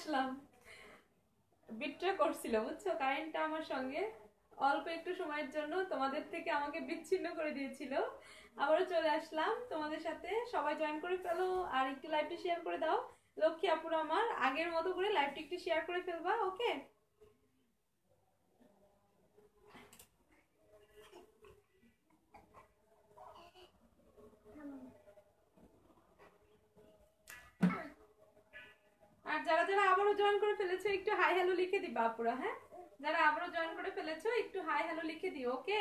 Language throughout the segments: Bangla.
আসলাম বিট্রে করছিল বুঝছো কারেন্টটা আমার সঙ্গে অল্প একটু সময়ের জন্য তোমাদের থেকে আমাকে বিচ্ছিন্ন করে দিয়েছিল আবারও চলে আসলাম তোমাদের সাথে সবাই জয়েন করে ফেলো আর একটু লাইভটি শেয়ার করে দাও লক্ষ্মী আপুর আমার আগের মতো করে লাইভটি একটু শেয়ার করে ফেলবা ওকে আর যারা যারা আবারও জয়েন করে ফেলেছো একটু হাই হ্যালো লিখে দিবা আপুরা হ্যাঁ যারা আবারও জয়েন করে ফেলেছো একটু হাই হ্যালো লিখে দিও ওকে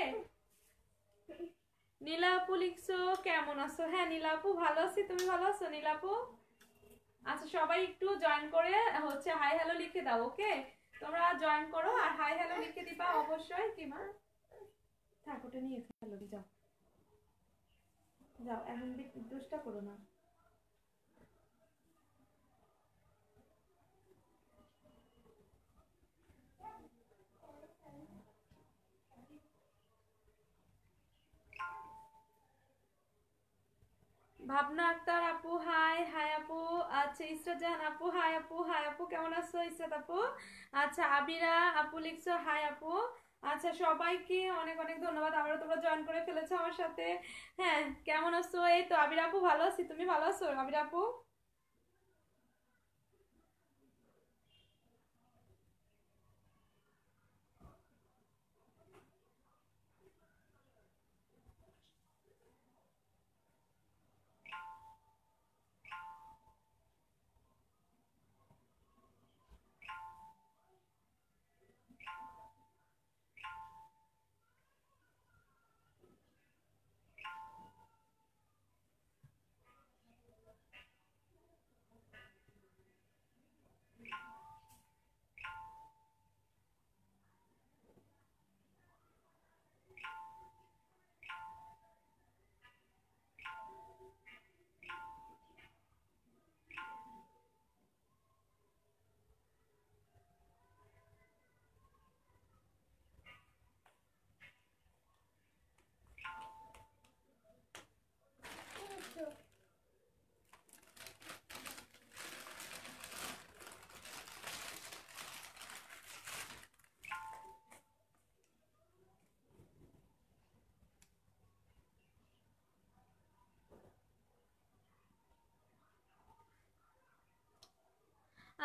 নীলাপু লিখছো কেমন আছো হ্যাঁ নীলাপু ভালো আছি তুমি ভালো আছো নীলাপু আচ্ছা সবাই একটু জয়েন করে হচ্ছে হাই হ্যালো লিখে দাও ওকে তোমরা জয়েন করো আর হাই হ্যালো লিখে দিবা অবশ্যই কি মা ঠাকুরটা নিয়ে হ্যালো যাও যাও এখন দুষ্টা করো না ভাবনা আক্তার আপু হাই হাই আপু আচ্ছা ইসরাত জাহান আপু হাই আপু হাই আপু কেমন আছো ইসরাত আপু আচ্ছা আবিরা আপু লিখছো হাই আপু আচ্ছা সবাইকে অনেক অনেক ধন্যবাদ আবারও তোমরা জয়েন করে ফেলেছো আমার সাথে হ্যাঁ কেমন আছো এই তো আবির আপু ভালো আছি তুমি ভালো আছো আবির আপু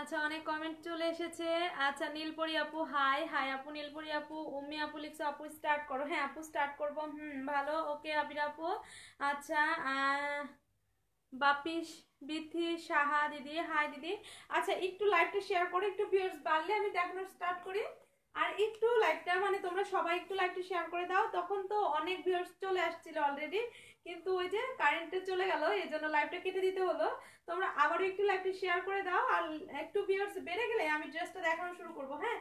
আচ্ছা অনেক কমেন্ট চলে এসেছে আচ্ছা নীলপরি আপু হাই হাই আপু নীলপরি আপু উম্মি আপু লিখছে আপু স্টার্ট করো হ্যাঁ আপু স্টার্ট করবো হুম ভালো ওকে আবির আপু আচ্ছা বাপিস বিথি সাহা দিদি হাই দিদি আচ্ছা একটু লাইভটা শেয়ার করে একটু ভিউর্স বাড়লে আমি দেখানো স্টার্ট করি আর একটু লাইকটা মানে তোমরা সবাই একটু লাইকটা শেয়ার করে দাও তখন তো অনেক ভিউয়ার্স চলে আসছিল অলরেডি কিন্তু ওই যে কারেন্টে চলে গেল এই জন্য লাইভটা কেটে দিতে হলো তোমরা আবারও একটু লাইভটা শেয়ার করে দাও আর একটু ভিউয়ার্স বেড়ে গেলে আমি ড্রেসটা দেখানো শুরু করব হ্যাঁ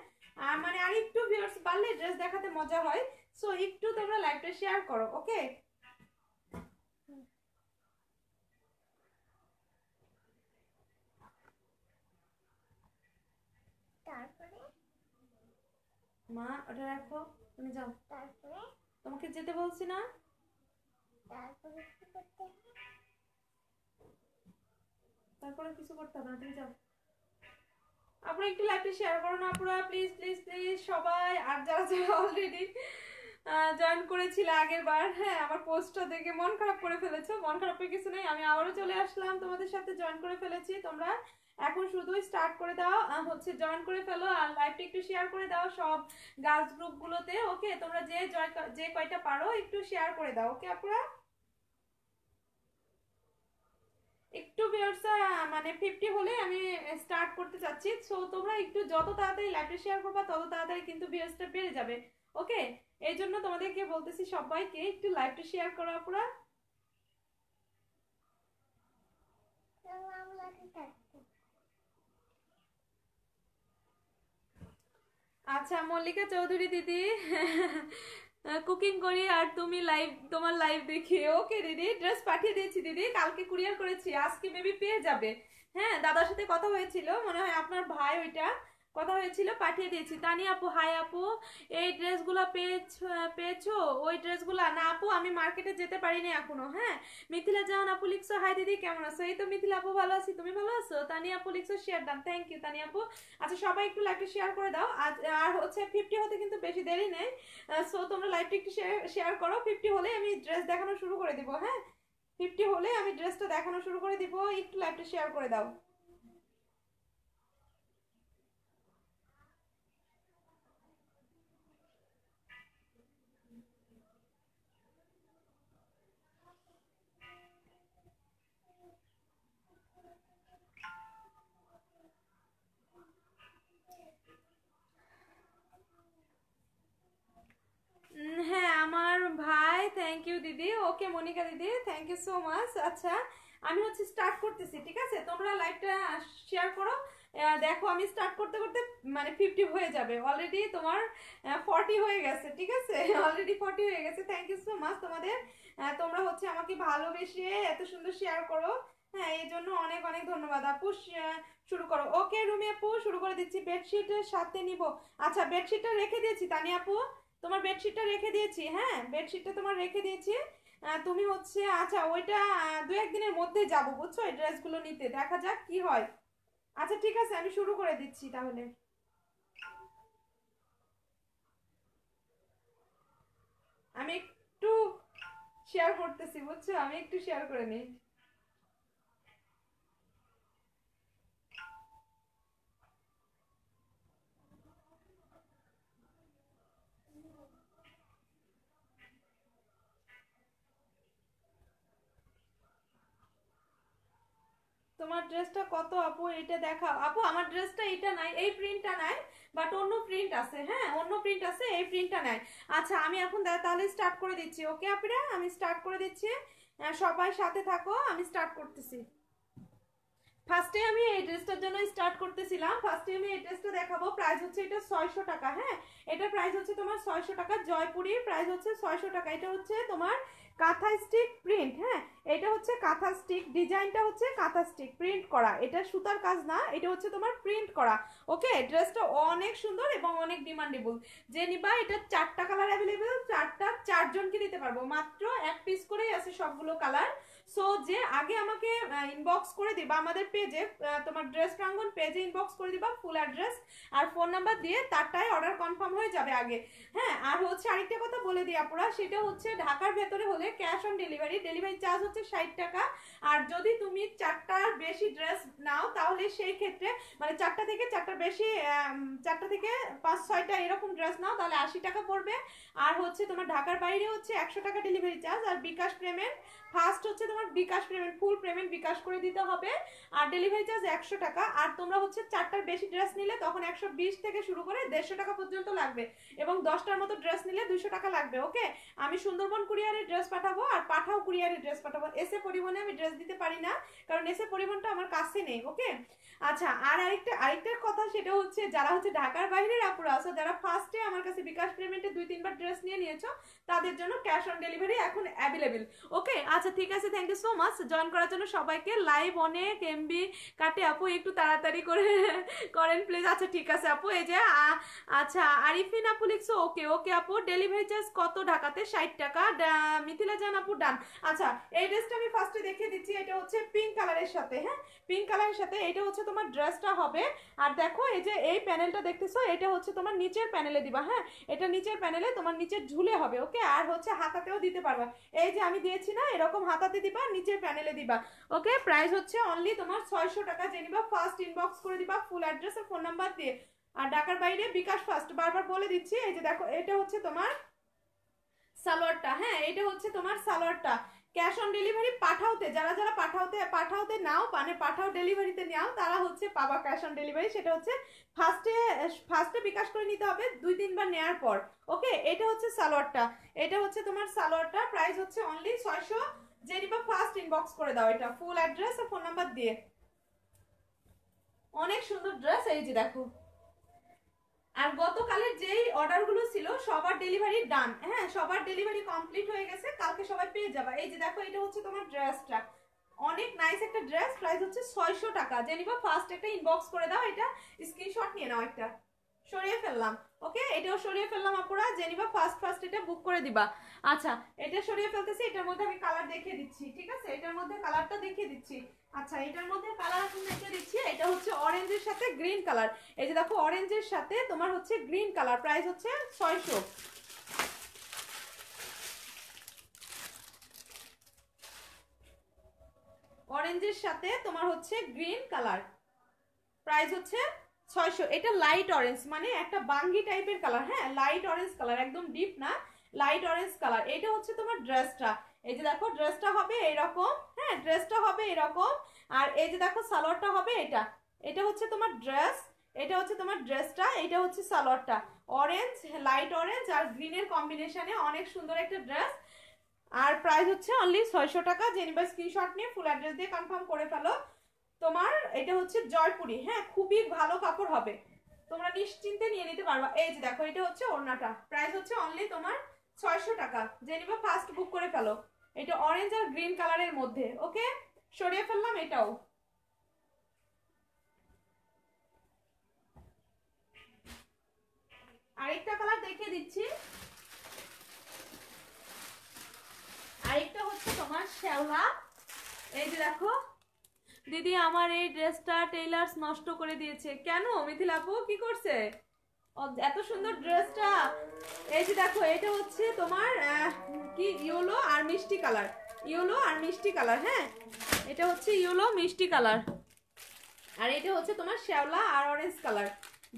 আর মানে আর একটু ভিউয়ার্স বাড়লে ড্রেস দেখাতে মজা হয় সো একটু তোমরা লাইভটা শেয়ার করো ওকে মা ওটা রাখো তুমি যাও তোমাকে যেতে বলছি না তারপরে কিছু করতে হবে না তুমি যাও একটু শেয়ার করো না প্লিজ প্লিজ প্লিজ সবাই আর যারা যারা অলরেডি জয়েন করেছিল আগের বার হ্যাঁ আমার পোস্টটা দেখে মন খারাপ করে ফেলেছে মন খারাপের কিছু নেই আমি আবারও চলে আসলাম তোমাদের সাথে জয়েন করে ফেলেছি তোমরা এখন শুধু স্টার্ট করে দাও হচ্ছে জয়েন করে ফেলো আর লাইভটা একটু শেয়ার করে দাও সব গার্লস গ্রুপগুলোতে ওকে তোমরা যে যে কয়টা পারো একটু শেয়ার করে দাও ওকে আপনারা একটু মানে ফিফটি হলে আমি স্টার্ট করতে চাচ্ছি সো তোমরা একটু যত তাড়াতাড়ি লাইভটা শেয়ার করবা তত তাড়াতাড়ি কিন্তু ভিউসটা বেড়ে যাবে ওকে এই জন্য তোমাদেরকে বলতেছি সবাইকে একটু লাইভটা শেয়ার করো আপনারা আচ্ছা মল্লিকা চৌধুরী দিদি কুকিং করি আর তুমি লাইভ তোমার লাইভ দেখি ওকে দিদি ড্রেস পাঠিয়ে দিয়েছি দিদি কালকে কুরিয়ার করেছি আজকে মেবি পেয়ে যাবে হ্যাঁ দাদার সাথে কথা হয়েছিল মনে হয় আপনার ভাই ওইটা কথা হয়েছিল পাঠিয়ে দিয়েছি তানি আপু হাই আপু এই ড্রেসগুলো পেয়েছো পেয়েছো ওই ড্রেসগুলো না আপু আমি মার্কেটে যেতে পারিনি এখনো হ্যাঁ মিথিলা যান আপু লিখছো হাই দিদি কেমন আছো এই তো মিথিলা আপু ভালো আছি তুমি ভালো আছো তানি আপু লিখছো শেয়ার দাম থ্যাংক ইউ তানি আপু আচ্ছা সবাই একটু লাইভটি শেয়ার করে দাও আজ আর হচ্ছে ফিফটি হতে কিন্তু বেশি দেরি নেই সো তোমরা লাইভটি একটু শেয়ার শেয়ার করো ফিফটি হলে আমি ড্রেস দেখানো শুরু করে দিব হ্যাঁ ফিফটি হলে আমি ড্রেসটা দেখানো শুরু করে দিব একটু লাইভটা শেয়ার করে দাও থ্যাংক ইউ দিদি ওকে মনিকা দিদি থ্যাংক ইউ সো মাচ আচ্ছা আমি হচ্ছে স্টার্ট করতেছি ঠিক আছে তোমরা লাইভটা শেয়ার করো দেখো আমি স্টার্ট করতে করতে মানে ফিফটি হয়ে যাবে অলরেডি তোমার ফর্টি হয়ে গেছে ঠিক আছে অলরেডি ফর্টি হয়ে গেছে থ্যাংক ইউ সো মাচ তোমাদের তোমরা হচ্ছে আমাকে ভালোবেসে এত সুন্দর শেয়ার করো হ্যাঁ এই জন্য অনেক অনেক ধন্যবাদ আপু শুরু করো ওকে রুমে আপু শুরু করে দিচ্ছি বেডশিট সাথে নিব আচ্ছা বেডশিটটা রেখে দিয়েছি তানি আপু তোমার বেডশিটটা রেখে দিয়েছি হ্যাঁ বেডশিটটা তোমার রেখে দিয়েছি তুমি হচ্ছে আচ্ছা ওইটা দু একদিনের মধ্যে যাব বুঝছো এই ড্রেসগুলো নিতে দেখা যাক কি হয় আচ্ছা ঠিক আছে আমি শুরু করে দিচ্ছি তাহলে আমি একটু শেয়ার করতেছি বুঝছো আমি একটু শেয়ার করে নিই তোমার ড্রেসটা কত আপু এটা দেখাও আপু আমার ড্রেসটা এটা নাই এই প্রিন্টটা নাই বাট অন্য প্রিন্ট আছে হ্যাঁ অন্য প্রিন্ট আছে এই প্রিন্টটা নাই আচ্ছা আমি এখন তাহলে স্টার্ট করে দিচ্ছি ওকে আপিরা আমি স্টার্ট করে দিচ্ছি সবাই সাথে থাকো আমি স্টার্ট করতেছি ফার্স্টে আমি এই ড্রেসটার জন্য স্টার্ট করতেছিলাম ফার্স্টে আমি এই ড্রেসটা দেখাবো প্রাইস হচ্ছে এটা ছয়শো টাকা হ্যাঁ এটা প্রাইস হচ্ছে তোমার ছয়শো টাকা জয়পুরীর প্রাইস হচ্ছে ছয়শো টাকা এটা হচ্ছে তোমার কাঁথা স্টিক প্রিন্ট হ্যাঁ এটা হচ্ছে কাঁথা স্টিক ডিজাইনটা হচ্ছে কাঁথা স্টিক প্রিন্ট করা এটা সুতার কাজ না এটা হচ্ছে তোমার প্রিন্ট করা ওকে ড্রেসটা অনেক সুন্দর এবং অনেক ডিমান্ডেবল যে নিবা এটা চারটা কালার অ্যাভেলেবেল চারটা চারজনকে দিতে পারবো মাত্র এক পিস করেই আছে সবগুলো কালার সো যে আগে আমাকে ইনবক্স করে দিবা আমাদের পেজে তোমার ড্রেস প্রাঙ্গন পেজে ইনবক্স করে দিবা ফুল অ্যাড্রেস আর ফোন নাম্বার দিয়ে তারটাই অর্ডার কনফার্ম হয়ে যাবে আগে হ্যাঁ আর হচ্ছে আরেকটা কথা বলে দিই আপুরা সেটা হচ্ছে ঢাকার ভেতরে হলে cash on delivery delivery charge হচ্ছে ষাট টাকা আর যদি তুমি চারটার বেশি ড্রেস নাও তাহলে সেই ক্ষেত্রে মানে চারটা থেকে চারটার বেশি চারটা থেকে পাঁচ ছয়টা এরকম ড্রেস নাও তাহলে আশি টাকা পড়বে আর হচ্ছে তোমার ঢাকার বাইরে হচ্ছে একশো টাকা ডেলিভারি চার্জ আর বিকাশ পেমেন্ট ফার্স্ট হচ্ছে তোমার বিকাশ পেমেন্ট ফুল পেমেন্ট বিকাশ করে দিতে হবে আর ডেলিভারি চার্জ একশো টাকা আর তোমরা হচ্ছে চারটার বেশি ড্রেস নিলে তখন একশো বিশ থেকে শুরু করে দেড়শো টাকা পর্যন্ত লাগবে এবং দশটার মতো ড্রেস নিলে দুশো টাকা লাগবে ওকে আমি সুন্দরবন কুরিয়ারের ড্রেস পাঠাবো আর পাঠাও কুরিয়ারের ড্রেস পাঠাবো এসে পরিবহনে আমি ড্রেস দিতে পারি না কারণ এসে পরিবহনটা আমার কাছে নেই ওকে আচ্ছা আর আরেকটা আরেকটা কথা সেটা হচ্ছে যারা হচ্ছে ঢাকার বাইরের আপুরা আছো যারা ফার্স্টে আমার কাছে বিকাশ পেমেন্টে দুই তিনবার ড্রেস নিয়ে নিয়েছো তাদের জন্য ক্যাশ অন ডেলিভারি এখন অ্যাভেলেবেল ওকে আচ্ছা আচ্ছা ঠিক আছে thank you so much join করার জন্য সবাইকে লাইভ অনেক এমবি কাটে আপু একটু তাড়াতাড়ি করে করেন প্লিজ আচ্ছা ঠিক আছে আপু এই যে আচ্ছা আরিফিন আপু লিখছো ওকে ওকে আপু ডেলিভারি চার্জ কত ঢাকাতে ষাট টাকা মিথিলা জান আপু ডান আচ্ছা এই ড্রেসটা আমি ফার্স্টে দেখিয়ে দিচ্ছি এটা হচ্ছে পিঙ্ক কালারের সাথে হ্যাঁ পিঙ্ক কালারের সাথে এটা হচ্ছে তোমার ড্রেসটা হবে আর দেখো এই যে এই প্যানেলটা দেখতেছো এটা হচ্ছে তোমার নিচের প্যানেলে দিবা হ্যাঁ এটা নিচের প্যানেলে তোমার নিচের ঝুলে হবে ওকে আর হচ্ছে হাতাতেও দিতে পারবা এই যে আমি দিয়েছি না এরকম এরকম হাতাতে দিবা নিচের প্যানেলে দিবা ওকে প্রাইস হচ্ছে অনলি তোমার ছয়শো টাকা যে নিবা ফার্স্ট ইনবক্স করে দিবা ফুল অ্যাড্রেস আর ফোন নাম্বার দিয়ে আর ঢাকার বাইরে বিকাশ ফার্স্ট বারবার বলে দিচ্ছি এই যে দেখো এটা হচ্ছে তোমার সালোয়ারটা হ্যাঁ এটা হচ্ছে তোমার সালোয়ারটা ক্যাশ অন ডেলিভারি পাঠাওতে যারা যারা পাঠাওতে পাঠাওতে নাও মানে পাঠাও ডেলিভারিতে নাও তারা হচ্ছে পাবা ক্যাশ অন ডেলিভারি সেটা হচ্ছে ফার্স্টে ফার্স্টে বিকাশ করে নিতে হবে দুই তিনবার নেয়ার পর ওকে এটা হচ্ছে সালোয়ারটা এটা হচ্ছে তোমার সালোয়ারটা প্রাইস হচ্ছে অনলি ছয়শো যে ফার্স্ট ইনবক্স করে দাও এটা ফুল অ্যাড্রেস আর ফোন নাম্বার দিয়ে অনেক সুন্দর ড্রেস এই যে দেখো আর গতকালের যেই অর্ডারগুলো ছিল সবার ডেলিভারি ডান হ্যাঁ সবার ডেলিভারি কমপ্লিট হয়ে গেছে কালকে সবাই পেয়ে যাবে এই যে দেখো এটা হচ্ছে তোমার ড্রেসটা অনেক নাইস একটা ড্রেস প্রাইস হচ্ছে ছয়শো টাকা জেনিবা ফার্স্ট একটা ইনবক্স করে দাও এটা স্ক্রিনশট নিয়ে নাও একটা সরিয়ে ফেললাম ওকে এটাও সরিয়ে ফেললাম আপুরা জেনিবা ফার্স্ট ফার্স্ট এটা বুক করে দিবা আচ্ছা এটা সরিয়ে ফেলতেছি এটার মধ্যে আমি কালার দেখিয়ে দিচ্ছি ঠিক আছে এটার মধ্যে কালারটা দেখিয়ে দিচ্ছি আচ্ছা এটার মধ্যে কালার আমি দেখিয়ে দিচ্ছি এটা হচ্ছে অরেঞ্জের সাথে গ্রিন কালার এই যে দেখো অরেঞ্জের সাথে তোমার হচ্ছে গ্রিন কালার প্রাইস হচ্ছে ছয়শো অরেঞ্জের সাথে তোমার হচ্ছে গ্রিন কালার প্রাইস হচ্ছে ছয়শো এটা লাইট অরেঞ্জ মানে একটা বাঙ্গি টাইপের কালার হ্যাঁ লাইট অরেঞ্জ কালার একদম ডিপ না লাইট অরেঞ্জ কালার এটা হচ্ছে তোমার ড্রেসটা এই যে দেখো ড্রেসটা হবে এরকম হ্যাঁ ড্রেসটা হবে এরকম আর এই যে দেখো সালোয়ারটা হবে এটা এটা হচ্ছে তোমার ড্রেস এটা হচ্ছে তোমার ড্রেসটা এটা হচ্ছে সালোয়ারটা অরেঞ্জ লাইট অরেঞ্জ আর গ্রিনের কম্বিনেশনে অনেক সুন্দর একটা ড্রেস আর প্রাইস হচ্ছে অনলি ছয়শো টাকা জেনিবার স্ক্রিনশট নিয়ে ফুল অ্যাড্রেস দিয়ে কনফার্ম করে ফেলো তোমার এটা হচ্ছে জয়পুরি হ্যাঁ খুবই ভালো কাপড় হবে তোমরা নিশ্চিন্তে নিয়ে নিতে পারবা এই যে দেখো এটা হচ্ছে ওড়নাটা প্রাইস হচ্ছে অনলি তোমার ছয়শো টাকা জেনিবা ফার্স্ট বুক করে ফেলো এটা অরেঞ্জ আর গ্রিন কালারের মধ্যে ওকে সরিয়ে ফেললাম এটাও আরেকটা কালার দেখিয়ে দিচ্ছি আরেকটা হচ্ছে তোমার শ্যাওলা এই যে দেখো দিদি আমার এই ড্রেসটা টেইলার্স নষ্ট করে দিয়েছে কেন মিথিলাপু আপু কি করছে এত সুন্দর ড্রেসটা এই যে দেখো এটা হচ্ছে তোমার কি ইয়োলো আর মিষ্টি কালার ইয়োলো আর মিষ্টি কালার হ্যাঁ এটা হচ্ছে ইয়োলো মিষ্টি কালার আর এটা হচ্ছে তোমার শ্যাওলা আর অরেঞ্জ কালার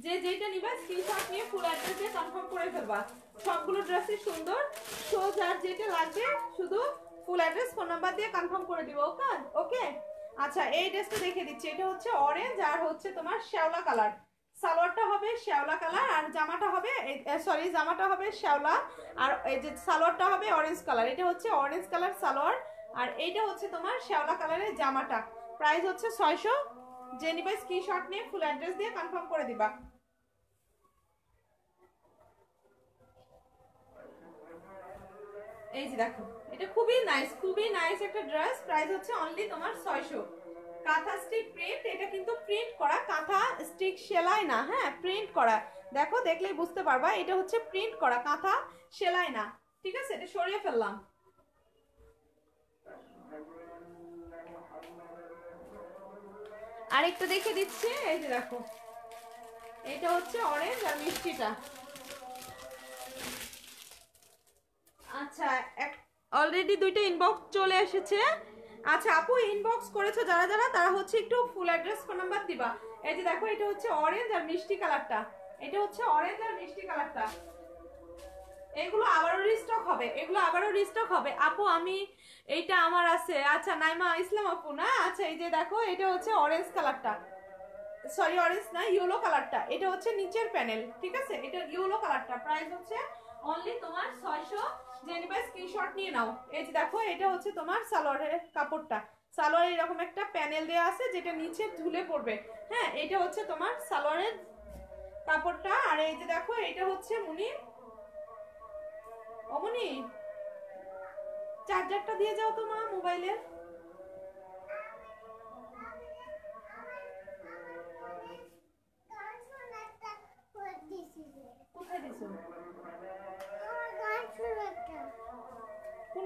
যে যেটা নিবা স্ক্রিনশট নিয়ে ফুল অ্যাড্রেসে কনফার্ম করে ফেলবা সবগুলো ড্রেসই সুন্দর সোজ আর যেটা লাগবে শুধু ফুল অ্যাড্রেস ফোন নাম্বার দিয়ে কনফার্ম করে দিব ওকে ওকে আচ্ছা এই ড্রেসটা দেখে দিচ্ছি এটা হচ্ছে অরেঞ্জ আর হচ্ছে তোমার শ্যাওলা কালার সালোয়ারটা হবে শ্যাওলা কালার আর জামাটা হবে সরি জামাটা হবে শ্যাওলা আর এই যে সালোয়ারটা হবে অরেঞ্জ কালার এটা হচ্ছে অরেঞ্জ কালার সালোয়ার আর এইটা হচ্ছে তোমার শ্যাওলা কালারের জামাটা প্রাইস হচ্ছে ছয়শো যে নিবে স্ক্রিনশট নিয়ে ফুল অ্যাড্রেস দিয়ে কনফার্ম করে দিবা এই যে দেখো এটা খুবই নাইস খুবই নাইস একটা ড্রেস প্রাইস হচ্ছে অনলি তোমার ছয়শো কাঁথা স্টিক প্রিন্ট এটা কিন্তু প্রিন্ট করা কাঁথা স্টিক সেলাই না হ্যাঁ প্রিন্ট করা দেখো দেখলেই বুঝতে পারবা এটা হচ্ছে প্রিন্ট করা কাঁথা সেলাই না ঠিক আছে এটা সরিয়ে ফেললাম আরেকটা দেখে দিচ্ছি এই যে দেখো এটা হচ্ছে অরেঞ্জ আর মিষ্টিটা আচ্ছা এক অলরেডি দুইটা ইনবক্স চলে এসেছে আচ্ছা আপু ইনবক্স করেছো যারা যারা তারা হচ্ছে একটু ফুল অ্যাড্রেস ফোন নাম্বার দিবা এই যে দেখো এটা হচ্ছে অরেঞ্জ আর মিষ্টি কালারটা এটা হচ্ছে অরেঞ্জ আর মিষ্টি কালারটা এগুলো আবারও রিস্টক হবে এগুলো আবারও রিস্টক হবে আপু আমি এইটা আমার আছে আচ্ছা নাইমা ইসলাম আপু না আচ্ছা এই যে দেখো এটা হচ্ছে অরেঞ্জ কালারটা সরি অরেঞ্জ না ইয়েলো কালারটা এটা হচ্ছে নিচের প্যানেল ঠিক আছে এটা ইয়েলো কালারটা প্রাইস হচ্ছে অনলি তোমার ছয়শো জেনিবা স্ক্রিনশট নিয়ে নাও এই যে দেখো এটা হচ্ছে তোমার সালোয়ারের কাপড়টা সালোয়ার এরকম একটা প্যানেল দেওয়া আছে যেটা নিচে ঝুলে পড়বে হ্যাঁ এটা হচ্ছে তোমার সালোয়ারের কাপড়টা আর এই যে দেখো এটা হচ্ছে মুনি অমনি চার্জারটা দিয়ে যাও তো মা মোবাইলের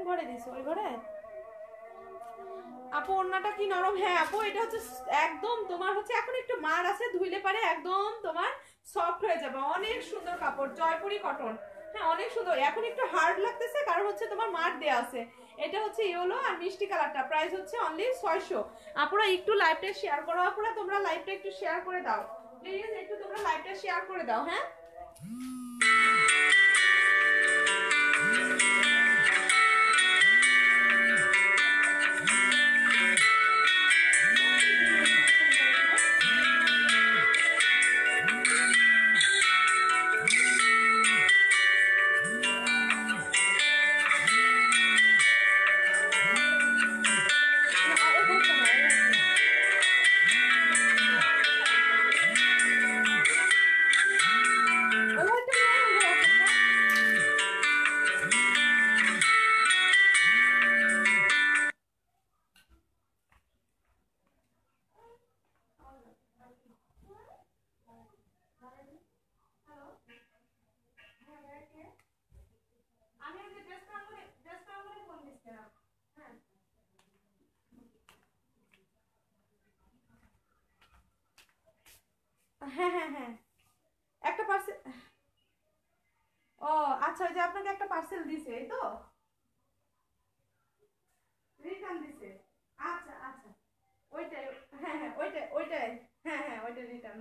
ঘরে দিছো ওই ঘরে আপু ওন্নাটা কি নরম হ্যাঁ আপু এটা হচ্ছে একদম তোমার হচ্ছে এখন একটু মার আছে ধুইলে পারে একদম তোমার সফট হয়ে যাবে অনেক সুন্দর কাপড় জয়পুরি কটন হ্যাঁ অনেক সুন্দর এখন একটু হার্ড লাগতেছে কারণ হচ্ছে তোমার মার দেওয়া আছে এটা হচ্ছে ইয়েলো আর মিষ্টি কালারটা প্রাইস হচ্ছে অনলি ছয়শো আপুরা একটু লাইভটা শেয়ার করো আপুরা তোমরা লাইভটা একটু শেয়ার করে দাও প্লিজ একটু তোমরা লাইভটা শেয়ার করে দাও হ্যাঁ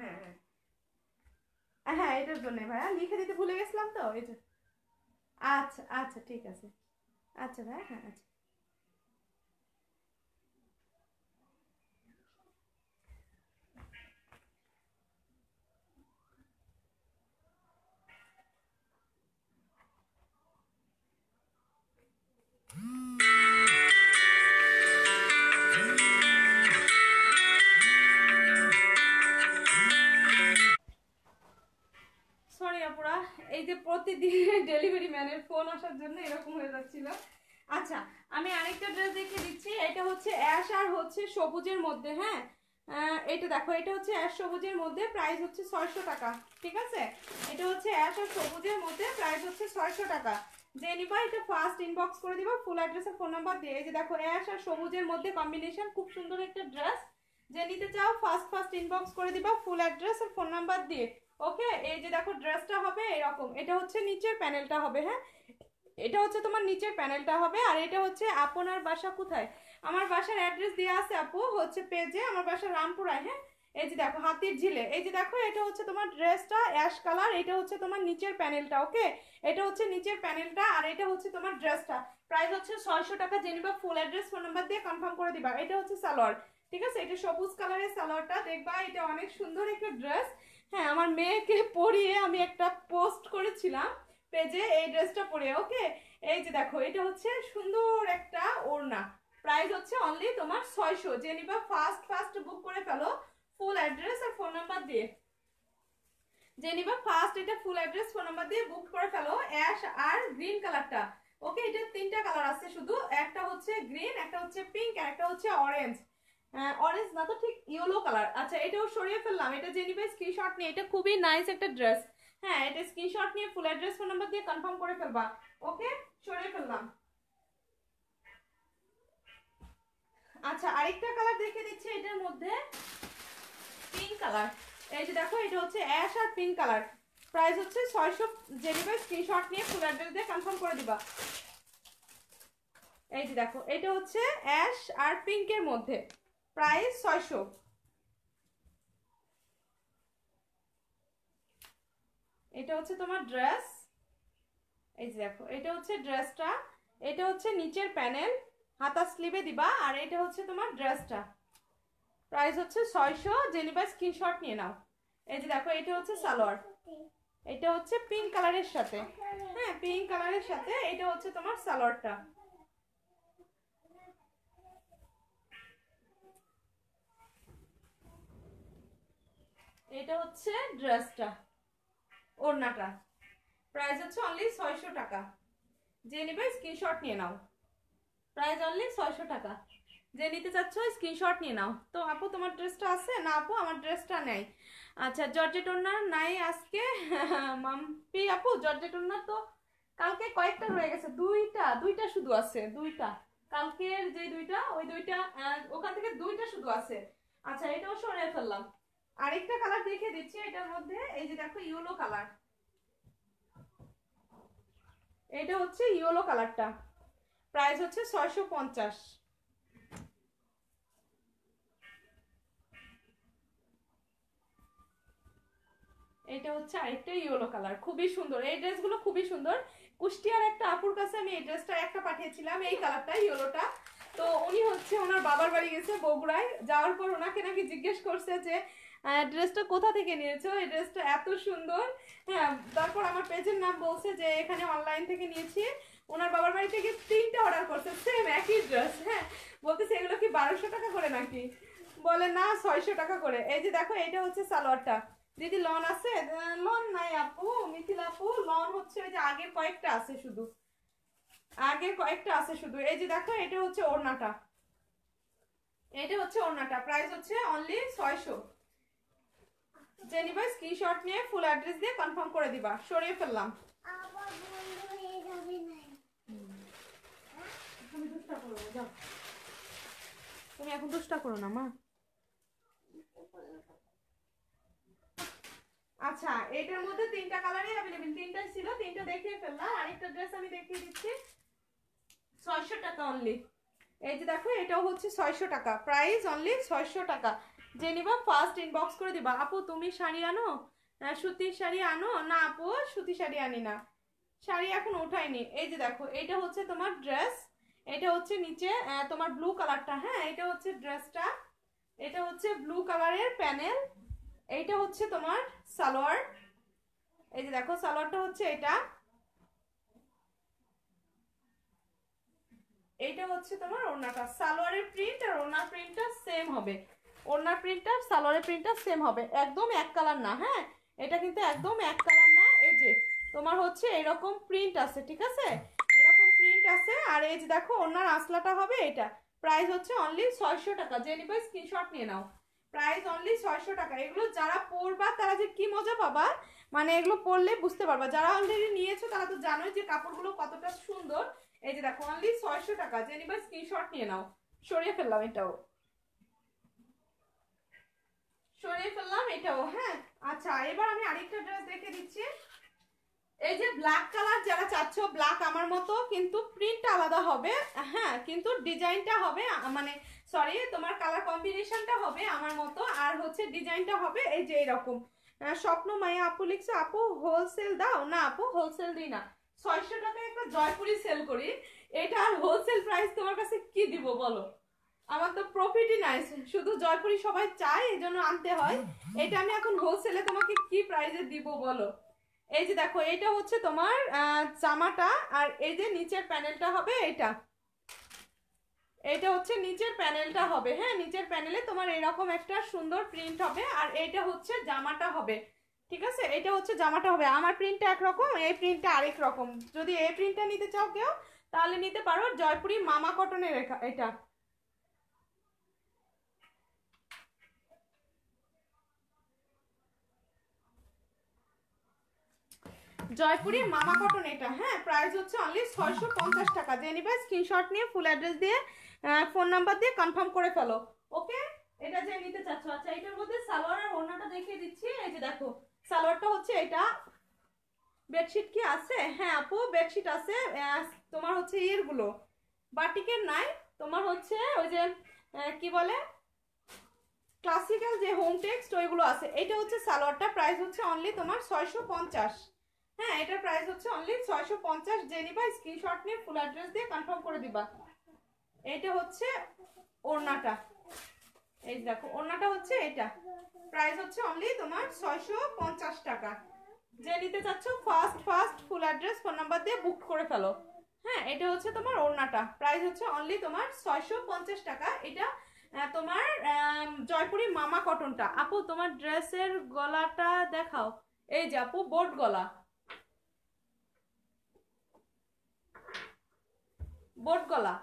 হ্যাঁ হ্যাঁ, হ্যাঁ এটার জন্য ভাইয়া লিখে দিতে ভুলে গেছিলাম তো এটা আচ্ছা আচ্ছা ঠিক আছে আচ্ছা ভাইয়া হ্যাঁ আচ্ছা ডেলিভারি ম্যানের ফোন আসার জন্য এরকম হয়ে যাচ্ছিল আচ্ছা আমি আরেকটা ড্রেস দেখে দিচ্ছি এটা হচ্ছে অ্যাশ আর হচ্ছে সবুজের মধ্যে হ্যাঁ এটা দেখো এটা হচ্ছে অ্যাশ সবুজের মধ্যে প্রাইস হচ্ছে ছয়শো টাকা ঠিক আছে এটা হচ্ছে অ্যাশ আর সবুজের মধ্যে প্রাইস হচ্ছে ছয়শো টাকা যে নিবা এটা ফার্স্ট ইনবক্স করে দিব ফুল অ্যাড্রেসে ফোন নাম্বার দিয়ে এই যে দেখো অ্যাশ আর সবুজের মধ্যে কম্বিনেশন খুব সুন্দর একটা ড্রেস যে নিতে চাও ফার্স্ট ফার্স্ট ইনবক্স করে দিবা ফুল অ্যাড্রেস আর ফোন নাম্বার দিয়ে ওকে এই যে দেখো ড্রেসটা হবে এরকম এটা হচ্ছে নিচের প্যানেলটা হবে হ্যাঁ এটা হচ্ছে তোমার নিচের প্যানেলটা হবে আর এটা হচ্ছে আপনার বাসা কোথায় আমার বাসার অ্যাড্রেস দেওয়া আছে আপু হচ্ছে পেজে আমার বাসা রামপুরায় হ্যাঁ এই যে দেখো হাতির ঝিলে এই যে দেখো এটা হচ্ছে তোমার ড্রেসটা অ্যাশ কালার এটা হচ্ছে তোমার নিচের প্যানেলটা ওকে এটা হচ্ছে নিচের প্যানেলটা আর এটা হচ্ছে তোমার ড্রেসটা প্রাইস হচ্ছে ছয়শো টাকা জেনিবা ফুল অ্যাড্রেস ফোন নাম্বার দিয়ে কনফার্ম করে দিবা এটা হচ্ছে সালোয়ার ঠিক আছে এটা সবুজ কালারের সালোয়ারটা দেখবা এটা অনেক সুন্দর একটা ড্রেস হ্যাঁ আমার মেয়েকে পরিয়ে আমি একটা পোস্ট করেছিলাম পেজে এই ড্রেসটা পরিয়ে ওকে এই যে দেখো এটা হচ্ছে সুন্দর একটা ওড়না প্রাইস হচ্ছে অনলি তোমার ছয়শো যে নিবা ফার্স্ট ফার্স্ট বুক করে ফেলো ফুল অ্যাড্রেস আর ফোন নাম্বার দিয়ে যে নিবা ফার্স্ট এটা ফুল অ্যাড্রেস ফোন নাম্বার দিয়ে বুক করে ফেলো অ্যাশ আর গ্রিন কালারটা ওকে এটা তিনটা কালার আছে শুধু একটা হচ্ছে গ্রিন একটা হচ্ছে পিঙ্ক আর একটা হচ্ছে অরেঞ্জ অরেঞ্জ হ্যাঁ, না তো ঠিক ইয়েলো কালার আচ্ছা এটাও সরিয়ে ফেললাম এটা যে নিবে স্ক্রিনশট নিয়ে এটা খুবই নাইস একটা ড্রেস হ্যাঁ এটা স্ক্রিনশট নিয়ে ফুল অ্যাড্রেস ফোন নাম্বার দিয়ে কনফার্ম করে ফেলবা ওকে সরিয়ে ফেললাম আচ্ছা আরেকটা কালার দেখে দিচ্ছি এটার মধ্যে পিঙ্ক কালার এই যে দেখো এটা হচ্ছে অ্যাশ আর পিঙ্ক কালার প্রাইস হচ্ছে ছয়শো জেনিবে স্ক্রিনশট নিয়ে ফুল অ্যাড্রেস দিয়ে কনফার্ম করে দিবা এই যে দেখো এটা হচ্ছে অ্যাশ আর পিঙ্কের মধ্যে প্রায় ছয়শো এটা হচ্ছে তোমার ড্রেস এই যে দেখো এটা হচ্ছে ড্রেসটা এটা হচ্ছে নিচের প্যানেল হাতা স্লিভে দিবা আর এটা হচ্ছে তোমার ড্রেসটা প্রাইস হচ্ছে ছয়শো জেনিবা স্ক্রিনশট নিয়ে নাও এই যে দেখো এটা হচ্ছে সালোয়ার এটা হচ্ছে পিঙ্ক কালারের সাথে হ্যাঁ পিঙ্ক কালারের সাথে এটা হচ্ছে তোমার সালোয়ারটা এটা হচ্ছে ড্রেসটা ওড়নাটা প্রাইস হচ্ছে অনলি ছয়শো টাকা যে নিবে স্ক্রিনশট নিয়ে নাও প্রাইস অনলি ছয়শো টাকা যে নিতে চাচ্ছ স্ক্রিনশট নিয়ে নাও তো আপু তোমার ড্রেসটা আছে না আপু আমার ড্রেসটা নেই আচ্ছা জর্জেট ওড়না নাই আজকে মাম্পি আপু জর্জেট ওড়না তো কালকে কয়েকটা রয়ে গেছে দুইটা দুইটা শুধু আছে দুইটা কালকের যে দুইটা ওই দুইটা ওখান থেকে দুইটা শুধু আছে আচ্ছা এটাও সরিয়ে ফেললাম আরেকটা কালার দেখে দিচ্ছি এটার মধ্যে এই যে দেখো ইয়েলো কালার এটা হচ্ছে ইয়েলো কালারটা প্রাইস হচ্ছে ছয়শো পঞ্চাশ এটা হচ্ছে আরেকটা ইয়েলো কালার খুবই সুন্দর এই ড্রেসগুলো খুবই সুন্দর কুষ্টিয়ার একটা আপুর কাছে আমি এই ড্রেসটা একটা পাঠিয়েছিলাম এই কালারটা ইয়েলোটা তো উনি হচ্ছে ওনার বাবার বাড়ি গেছে বগুড়ায় যাওয়ার পর ওনাকে নাকি জিজ্ঞেস করছে যে ড্রেসটা কোথা থেকে নিয়েছো এই ড্রেসটা এত সুন্দর হ্যাঁ তারপর আমার পেজের নাম বলছে যে এখানে অনলাইন থেকে নিয়েছি ওনার বাবার বাড়ি থেকে তিনটা অর্ডার করছে সেম একই ড্রেস হ্যাঁ বলতেছে এগুলো কি বারোশো টাকা করে নাকি বলে না ছয়শো টাকা করে এই যে দেখো এটা হচ্ছে সালোয়ারটা দিদি লন আছে লন নাই আপু মিথিল আপু লন হচ্ছে ওই যে আগের কয়েকটা আছে শুধু আগের কয়েকটা আছে শুধু এই যে দেখো এটা হচ্ছে ওড়নাটা এটা হচ্ছে ওড়নাটা প্রাইস হচ্ছে অনলি ছয়শো যে স্ক্রিনশট নিয়ে ফুল অ্যাড্রেস দিয়ে কনফার্ম করে দিবা সরিয়ে ফেললাম তুমি এখন দুষ্টা করো না মা আচ্ছা এটার মধ্যে তিনটা কালারই অ্যাভেলেবেল তিনটা ছিল তিনটা দেখিয়ে ফেললাম আরেকটা ড্রেস আমি দেখিয়ে দিচ্ছি ছয়শো টাকা অনলি এই যে দেখো এটাও হচ্ছে ছয়শো টাকা প্রাইস অনলি ছয়শো টাকা যে নিবা ফার্স্ট ইনবক্স করে দিবা আপু তুমি শাড়ি আনো সুতির শাড়ি আনো না আপু সুতি শাড়ি আনি না শাড়ি এখন উঠাইনি এই যে দেখো এটা হচ্ছে তোমার ড্রেস এটা হচ্ছে নিচে তোমার ব্লু কালারটা হ্যাঁ এটা হচ্ছে ড্রেসটা এটা হচ্ছে ব্লু কালারের প্যানেল এইটা হচ্ছে তোমার সালোয়ার এই যে দেখো সালোয়ারটা হচ্ছে এটা এইটা হচ্ছে তোমার ওনাটা সালোয়ারের প্রিন্ট আর ওনার প্রিন্টটা সেম হবে ওনার প্রিন্টটা সালোয়ারের প্রিন্টটা সেম হবে একদম এক কালার না হ্যাঁ এটা কিন্তু একদম এক কালার না এই যে তোমার হচ্ছে এরকম প্রিন্ট আছে ঠিক আছে এরকম প্রিন্ট আছে আর এই যে দেখো ওনার আসলাটা হবে এটা প্রাইস হচ্ছে অনলি ছয়শো টাকা যে নিবে স্ক্রিনশট নিয়ে নাও প্রাইস অনলি ছয়শো টাকা এগুলো যারা পরবা তারা যে কি মজা পাবা মানে এগুলো পরলে বুঝতে পারবা যারা অলরেডি নিয়েছো তারা তো জানোই যে কাপড়গুলো কতটা সুন্দর এই যে দেখো অনলি ছয়শো টাকা যে নিবে স্ক্রিনশট নিয়ে নাও সরিয়ে ফেললাম এটাও সরিয়ে ফেললাম এটাও হ্যাঁ আচ্ছা এবার আমি আরেকটা ড্রেস দেখে দিচ্ছি এই যে ব্ল্যাক কালার যারা চাচ্ছ ব্ল্যাক আমার মতো কিন্তু প্রিন্ট আলাদা হবে হ্যাঁ কিন্তু ডিজাইনটা হবে মানে সরি তোমার কালার কম্বিনেশনটা হবে আমার মতো আর হচ্ছে ডিজাইনটা হবে এই যে এরকম স্বপ্ন মায়া আপু লিখছো আপু হোলসেল দাও না আপু হোলসেল দিই না ছয়শো টাকায় একটা জয়পুরি সেল করি এটা আর হোলসেল প্রাইস তোমার কাছে কি দিব বলো আমার তো প্রফিটই নাই শুধু জয়পুরি সবাই চায় এই জন্য আনতে হয় এটা আমি এখন হোলসেলে তোমাকে কি প্রাইজে দিব বলো এই যে দেখো এটা হচ্ছে তোমার জামাটা আর এই যে নিচের প্যানেলটা হবে এটা এটা হচ্ছে নিচের প্যানেলটা হবে হ্যাঁ নিচের প্যানেলে তোমার এরকম একটা সুন্দর প্রিন্ট হবে আর এটা হচ্ছে জামাটা হবে ঠিক আছে এটা হচ্ছে জামাটা হবে আমার প্রিন্টটা একরকম এই প্রিন্টটা আরেক রকম যদি এই প্রিন্টটা নিতে চাও কেউ তাহলে নিতে পারো জয়পুরি মামা কটনের এটা জয়পুরি মামা কটন এটা হ্যাঁ প্রাইস হচ্ছে অনলি ছয়শো পঞ্চাশ টাকা যে নিবে স্ক্রিনশট নিয়ে ফুল অ্যাড্রেস দিয়ে ফোন নাম্বার দিয়ে কনফার্ম করে ফেলো ওকে এটা যে নিতে চাচ্ছ আচ্ছা এটার মধ্যে সালোয়ার আর ওড়নাটা দেখিয়ে দিচ্ছি এই যে দেখো সালোয়ারটা হচ্ছে এটা বেডশিট কি আছে হ্যাঁ আপু বেডশিট আছে তোমার হচ্ছে ইয়েরগুলো বাটিকের নাই তোমার হচ্ছে ওই যে কি বলে ক্লাসিক্যাল যে হোম টেক্সট ওইগুলো আছে এটা হচ্ছে সালোয়ারটা প্রাইস হচ্ছে অনলি তোমার ছয়শো পঞ্চাশ হ্যাঁ এটার প্রাইস হচ্ছে অনলি ছয়শো পঞ্চাশ যে নিবা স্ক্রিনশট নিয়ে ফুল অ্যাড্রেস দিয়ে কনফার্ম করে দিবা এটা হচ্ছে ওড়নাটা এই দেখো ওড়নাটা হচ্ছে এটা প্রাইস হচ্ছে অনলি তোমার ছয়শো পঞ্চাশ টাকা যে নিতে চাচ্ছ first first full address phone number দিয়ে বুক করে ফেলো হ্যাঁ এটা হচ্ছে তোমার ওড়নাটা প্রাইস হচ্ছে অনলি তোমার ছয়শো পঞ্চাশ টাকা এটা তোমার জয়পুরি মামা কটনটা আপু তোমার ড্রেসের গলাটা দেখাও এই যে আপু বোট গলা বোট গলা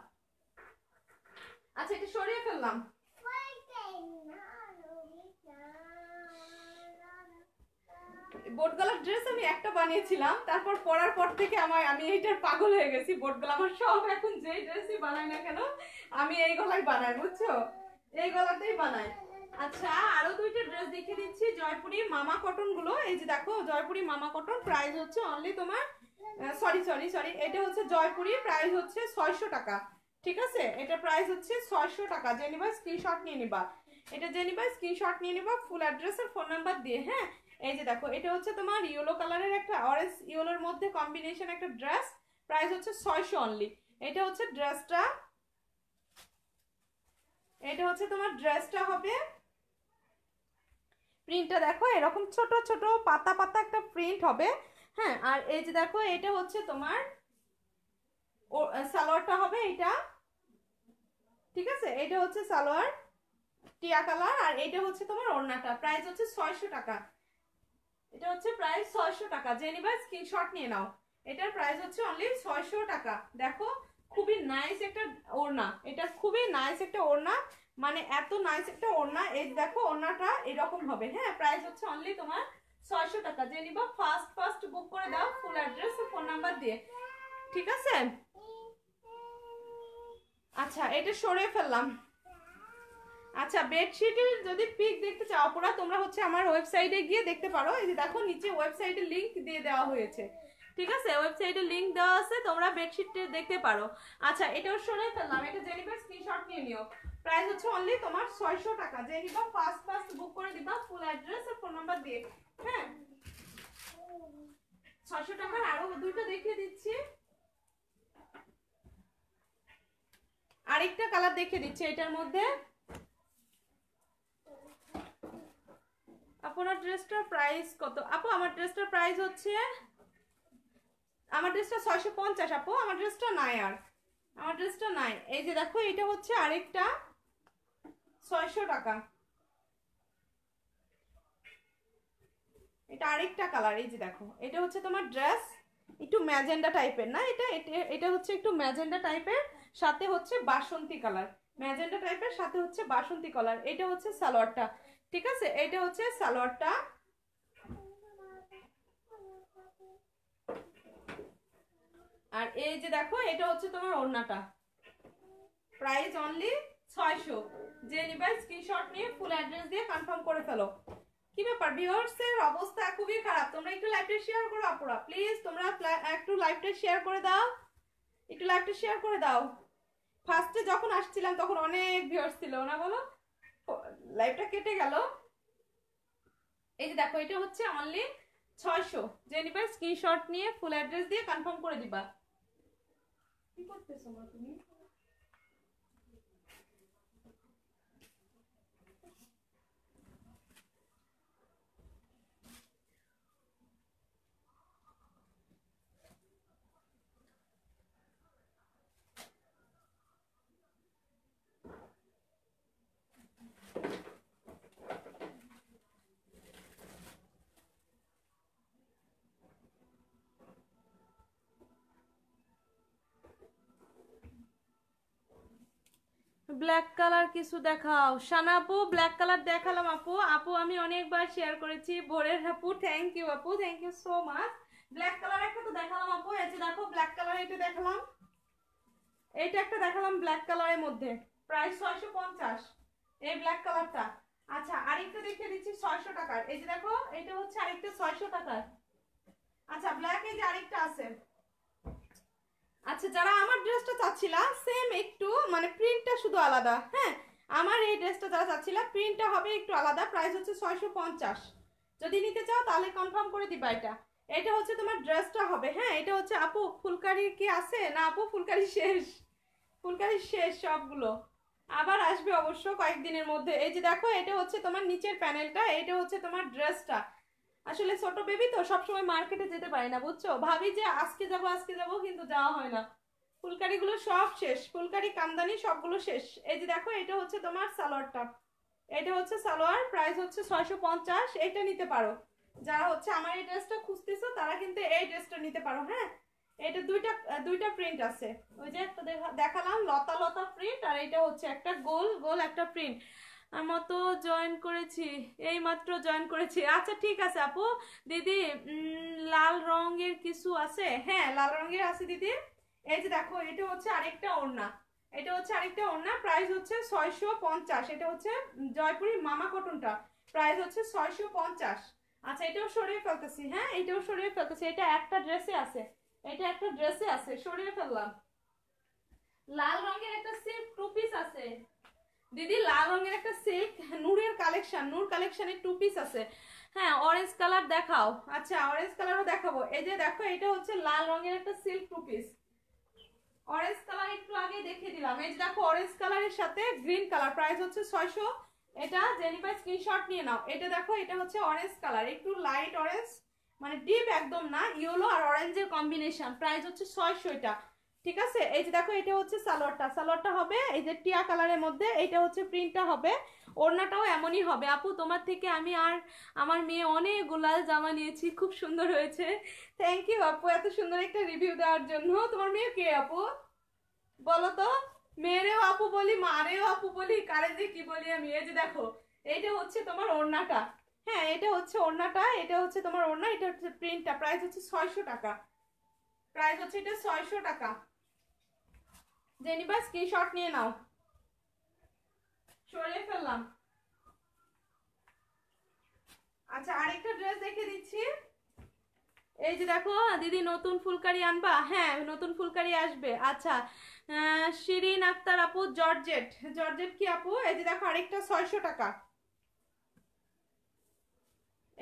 আচ্ছা এটা সরিয়ে ফেললাম বোটগলার ড্রেস আমি একটা বানিয়েছিলাম তারপর পরার পর থেকে আমার আমি এইটার পাগল হয়ে গেছি বোটগলা আমার সব এখন যে ড্রেসই বানাই না কেন আমি এই গলায় বানাই বুঝছো এই গলাতেই বানাই আচ্ছা আরো দুইটা ড্রেস দেখে দিচ্ছি জয়পুরি মামা কটন গুলো এই যে দেখো জয়পুরি মামা কটন প্রাইস হচ্ছে অনলি তোমার সরি সরি সরি এটা হচ্ছে জয়পুরি প্রাইস হচ্ছে ছয়শো টাকা ঠিক আছে এটা প্রাইস হচ্ছে ছয়শো টাকা যে নিবা স্ক্রিনশট নিয়ে নিবা এটা যে নিবা স্ক্রিনশট নিয়ে নিবা ফুল অ্যাড্রেস আর ফোন নাম্বার দিয়ে হ্যাঁ এই যে দেখো এটা হচ্ছে তোমার ইয়েলো কালারের একটা অরেঞ্জ ইয়েলোর মধ্যে কম্বিনেশন একটা ড্রেস প্রাইস হচ্ছে ছয়শো অনলি এটা হচ্ছে ড্রেসটা এটা হচ্ছে তোমার ড্রেসটা হবে প্রিন্টটা দেখো এরকম ছোট ছোট পাতা পাতা একটা প্রিন্ট হবে হ্যাঁ আর এই যে দেখো এটা হচ্ছে তোমার সালোয়ারটা হবে এটা ঠিক আছে এটা হচ্ছে সালোয়ার টিয়া কালার আর এটা হচ্ছে তোমার ওড়নাটা প্রাইস হচ্ছে ছয়শো টাকা এটা হচ্ছে প্রাইস ছয়শো টাকা যে স্ক্রিনশট নিয়ে নাও এটার প্রাইস হচ্ছে অনলি ছয়শো টাকা দেখো খুবই নাইস একটা ওড়না এটা খুবই নাইস একটা ওড়না মানে এত নাইস একটা ওড়না এই দেখো ওড়নাটা এরকম হবে হ্যাঁ প্রাইস হচ্ছে অনলি তোমার ছয়শো টাকা যে নিবা ফার্স্ট ফার্স্ট বুক করে দাও ফুল অ্যাড্রেস ফোন নাম্বার দিয়ে ঠিক আছে আচ্ছা এটা সরে ফেললাম আচ্ছা বেডশিটের যদি পিক দেখতে চাও অপরা তোমরা হচ্ছে আমার ওয়েবসাইটে গিয়ে দেখতে পারো এই যে দেখো নিচে ওয়েবসাইটের লিঙ্ক দিয়ে দেওয়া হয়েছে ঠিক আছে ওয়েবসাইটে লিঙ্ক দেওয়া আছে তোমরা বেডশিটটা দেখতে পারো আচ্ছা এটাও সরে ফেললাম এটা জেনিবার স্ক্রিনশট নিয়ে নিও প্রাইস হচ্ছে অনলি তোমার ছয়শো টাকা জেনিবা ফার্স্ট ফার্স্ট বুক করে দিবা ফুল অ্যাড্রেস আর ফোন নাম্বার দিয়ে হ্যাঁ ছশো টাকার আরো দুটো দেখিয়ে দিচ্ছি আরেকটা কালার দেখিয়ে দিচ্ছি এটার মধ্যে আপনার ড্রেসটার প্রাইস কত আপু আমার ড্রেসটার প্রাইস হচ্ছে আমার ড্রেসটা ছয়শো পঞ্চাশ আপু আমার ড্রেসটা নাই আর আমার ড্রেসটা নাই এই যে দেখো এটা হচ্ছে আরেকটা ছয়শো টাকা এটা আরেকটা কালার এই যে দেখো এটা হচ্ছে তোমার ড্রেস একটু ম্যাজেন্ডা টাইপের না এটা এটা হচ্ছে একটু ম্যাজেন্ডা টাইপের সাথে হচ্ছে বাসন্তী কালার ম্যাজেন্ডা টাইপের সাথে হচ্ছে বাসন্তী কালার এটা হচ্ছে সালোয়ারটা ঠিক আছে এটা হচ্ছে সালোয়ারটা আর এই যে দেখো এটা হচ্ছে তোমার ওড়নাটা প্রাইস অনলি ছয়শো যে নিবে স্ক্রিনশট নিয়ে ফুল অ্যাড্রেস দিয়ে কনফার্ম করে ফেলো কি ব্যাপার ভিউয়ার্স অবস্থা খুবই খারাপ তোমরা একটু লাইভটা শেয়ার করো আপুরা প্লিজ তোমরা একটু লাইভটা শেয়ার করে দাও একটু লাইভটা শেয়ার করে দাও ফার্স্টে যখন আসছিলাম তখন অনেক ভিউয়ার্স ছিল না বলো লাইভটা কেটে গেল এই যে দেখো এটা হচ্ছে অনলি ছয়শো জেনিভার নিবে স্ক্রিনশট নিয়ে ফুল অ্যাড্রেস দিয়ে কনফার্ম করে দিবা কি করতেছো তুমি ব্ল্যাক কালার কিছু দেখাও সানা আপু ব্ল্যাক কালার দেখালাম আপু আপু আমি অনেকবার শেয়ার করেছি ভোরের আপু থ্যাংক ইউ আপু thank you so much black colour একটা তো দেখালাম আপু এই যে দেখো ব্ল্যাক কালার এটা দেখালাম এইটা একটা দেখালাম ব্ল্যাক কালারের মধ্যে প্রায় ছয়শো পঞ্চাশ এই ব্ল্যাক কালারটা আচ্ছা আরেকটা দেখিয়ে দিচ্ছি ছয়শো টাকার এই যে দেখো এটা হচ্ছে আরেকটা ছয়শো টাকার আচ্ছা ব্ল্যাক এই যে আরেকটা আছে আচ্ছা যারা আমার ড্রেসটা চাচ্ছিলা সেম একটু মানে প্রিন্টটা শুধু আলাদা হ্যাঁ আমার এই ড্রেসটা যারা চাচ্ছিলা প্রিন্টটা হবে একটু আলাদা প্রাইস হচ্ছে ছয়শো পঞ্চাশ যদি নিতে চাও তাহলে কনফার্ম করে দিবা এটা এটা হচ্ছে তোমার ড্রেসটা হবে হ্যাঁ এটা হচ্ছে আপু ফুলকারি কি আছে না আপু ফুলকারি শেষ ফুলকারি শেষ সবগুলো আবার আসবে অবশ্য কয়েকদিনের মধ্যে এই যে দেখো এটা হচ্ছে তোমার নিচের প্যানেলটা এটা হচ্ছে তোমার ড্রেসটা আসলে ছোট বেবি তো সবসময় মার্কেটে যেতে পারি না বুঝছো ভাবি যে আজকে যাব আজকে যাব কিন্তু যাওয়া হয় না ফুলকারিগুলো সব শেষ ফুলকারি কামদানি সবগুলো শেষ এই যে দেখো এটা হচ্ছে তোমার সালোয়ারটা এটা হচ্ছে সালোয়ার প্রাইস হচ্ছে ছয়শো পঞ্চাশ এটা নিতে পারো যারা হচ্ছে আমার এই ড্রেসটা খুঁজতেছো তারা কিন্তু এই ড্রেসটা নিতে পারো হ্যাঁ এটা দুইটা দুইটা প্রিন্ট আছে ওই যে একটা দেখালাম লতা লতা প্রিন্ট আর এটা হচ্ছে একটা গোল গোল একটা প্রিন্ট আমার তো জয়েন করেছি এই মাত্র জয়েন করেছি আচ্ছা ঠিক আছে আপু দিদি লাল রঙের কিছু আছে হ্যাঁ লাল রঙের আছে দিদি এই যে দেখো এটা হচ্ছে আরেকটা ওড়না এটা হচ্ছে আরেকটা ওড়না প্রাইস হচ্ছে ছয়শো পঞ্চাশ এটা হচ্ছে জয়পুরি মামা কটনটা প্রাইস হচ্ছে ছয়শো পঞ্চাশ আচ্ছা এটাও সরিয়ে ফেলতেছি হ্যাঁ এটাও সরিয়ে ফেলতেছি এটা একটা ড্রেসে আছে এটা একটা ড্রেসে আছে সরিয়ে ফেললাম লাল রঙের একটা সিল্ক টু পিস আছে দিদি লাল রঙের একটা সিল্ক নূরের কালেকশন নূর কালেকশনের টু পিস আছে হ্যাঁ অরেঞ্জ কালার দেখাও আচ্ছা অরেঞ্জ কালারও দেখাবো এই যে দেখো এটা হচ্ছে লাল রঙের একটা silk two piece orange colour একটু আগে দেখে দিলাম এই যে দেখো অরেঞ্জ কালারের সাথে গ্রিন কালার প্রাইস হচ্ছে ছয়শো এটা জেনিফাই স্ক্রিনশট নিয়ে নাও এটা দেখো এটা হচ্ছে অরেঞ্জ কালার একটু লাইট অরেঞ্জ মানে ডিপ একদম না ইয়েলো আর অরেঞ্জের কম্বিনেশন প্রাইস হচ্ছে ছয়শো এটা ঠিক আছে এই যে দেখো এটা হচ্ছে সালোয়ারটা সালোয়ারটা হবে এই যে টিয়া কালারের মধ্যে এটা হচ্ছে প্রিন্টটা হবে ওড়নাটাও এমনই হবে আপু তোমার থেকে আমি আর আমার মেয়ে অনেকগুলা জামা নিয়েছি খুব সুন্দর হয়েছে থ্যাংক ইউ আপু এত সুন্দর একটা রিভিউ দেওয়ার জন্য তোমার মেয়ে কে আপু বলো তো মেয়েরেও আপু বলি মারেও আপু বলি কারে যে কি বলি আমি এই যে দেখো এইটা হচ্ছে তোমার ওড়নাটা হ্যাঁ এটা হচ্ছে ওড়নাটা এটা হচ্ছে তোমার ওড়না এটা হচ্ছে প্রিন্টটা প্রাইস হচ্ছে ছয়শো টাকা প্রাইস হচ্ছে এটা ছয়শো টাকা জেনিবা স্ক্রিনশট নিয়ে নাও সরিয়ে ফেললাম আচ্ছা আরেকটা ড্রেস দেখে দিচ্ছি এই যে দেখো দিদি নতুন ফুলকারি আনবা হ্যাঁ নতুন ফুলকারি আসবে আচ্ছা শিরিন আক্তার আপু জর্জেট জর্জেট কি আপু এই যে দেখো আরেকটা ছয়শো টাকা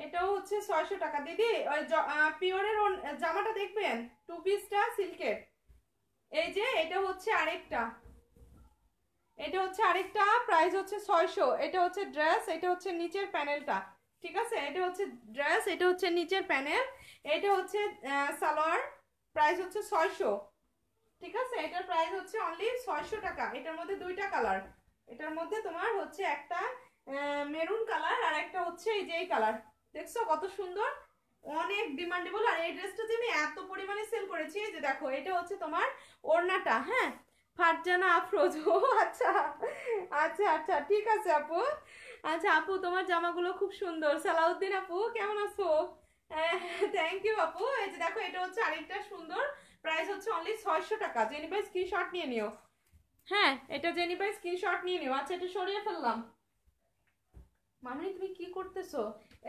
এটাও হচ্ছে ছয়শো টাকা দিদি ওই পিওরের জামাটা দেখবেন টু পিসটা সিল্কের এই যে এটা হচ্ছে আরেকটা এটা হচ্ছে আরেকটা প্রাইস হচ্ছে ছয়শো এটা হচ্ছে ড্রেস এটা হচ্ছে নিচের প্যানেলটা ঠিক আছে এটা হচ্ছে ড্রেস এটা হচ্ছে নিচের প্যানেল এটা হচ্ছে সালোয়ার প্রাইস হচ্ছে ছয়শো ঠিক আছে এটার প্রাইস হচ্ছে অনলি ছয়শো টাকা এটার মধ্যে দুইটা কালার এটার মধ্যে তোমার হচ্ছে একটা মেরুন কালার আর একটা হচ্ছে এই যে এই কালার দেখছো কত সুন্দর অনেক ডিমান্ডেবল আর এই ড্রেসটা যে আমি এত পরিমাণে সেল করেছি যে দেখো এটা হচ্ছে তোমার ওড়নাটা হ্যাঁ ফারজানা আফরোজ ও আচ্ছা আচ্ছা আচ্ছা ঠিক আছে আপু আচ্ছা আপু তোমার জামাগুলো খুব সুন্দর সালাউদ্দিন আপু কেমন আছো থ্যাংক ইউ আপু এই যে দেখো এটা হচ্ছে আরেকটা সুন্দর প্রাইস হচ্ছে অনলি ছয়শো টাকা জেনিবাই স্ক্রিনশট নিয়ে নিও হ্যাঁ এটা জেনিবাই স্ক্রিনশট নিয়ে নিও আচ্ছা এটা সরিয়ে ফেললাম মামনি তুমি কি করতেছো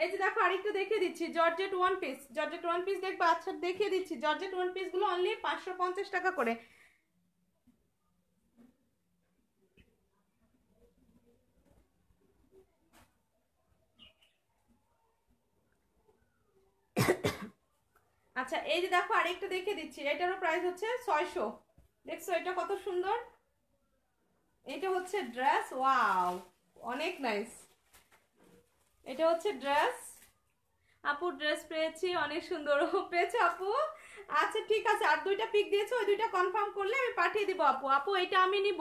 এই যে দেখো আরেকটা দেখে দিচ্ছি georgette one piece georgette one piece দেখবো আচ্ছা দেখিয়ে দিচ্ছি জর্জেট ওয়ান পিসগুলো অনলি পাঁচশো পঞ্চাশ টাকা করে আচ্ছা এই যে দেখো আরেকটা দেখে দিচ্ছি এটারও প্রাইস হচ্ছে ছয়শো দেখছো এটা কত সুন্দর এটা হচ্ছে ড্রেস ওয়াও অনেক নাইস এটা হচ্ছে ড্রেস আপু ড্রেস পেয়েছি অনেক সুন্দর পেয়েছে আপু আচ্ছা ঠিক আছে আর দুইটা পিক দিয়েছো ওই দুইটা কনফার্ম করলে আমি পাঠিয়ে দিব আপু আপু এটা আমি নিব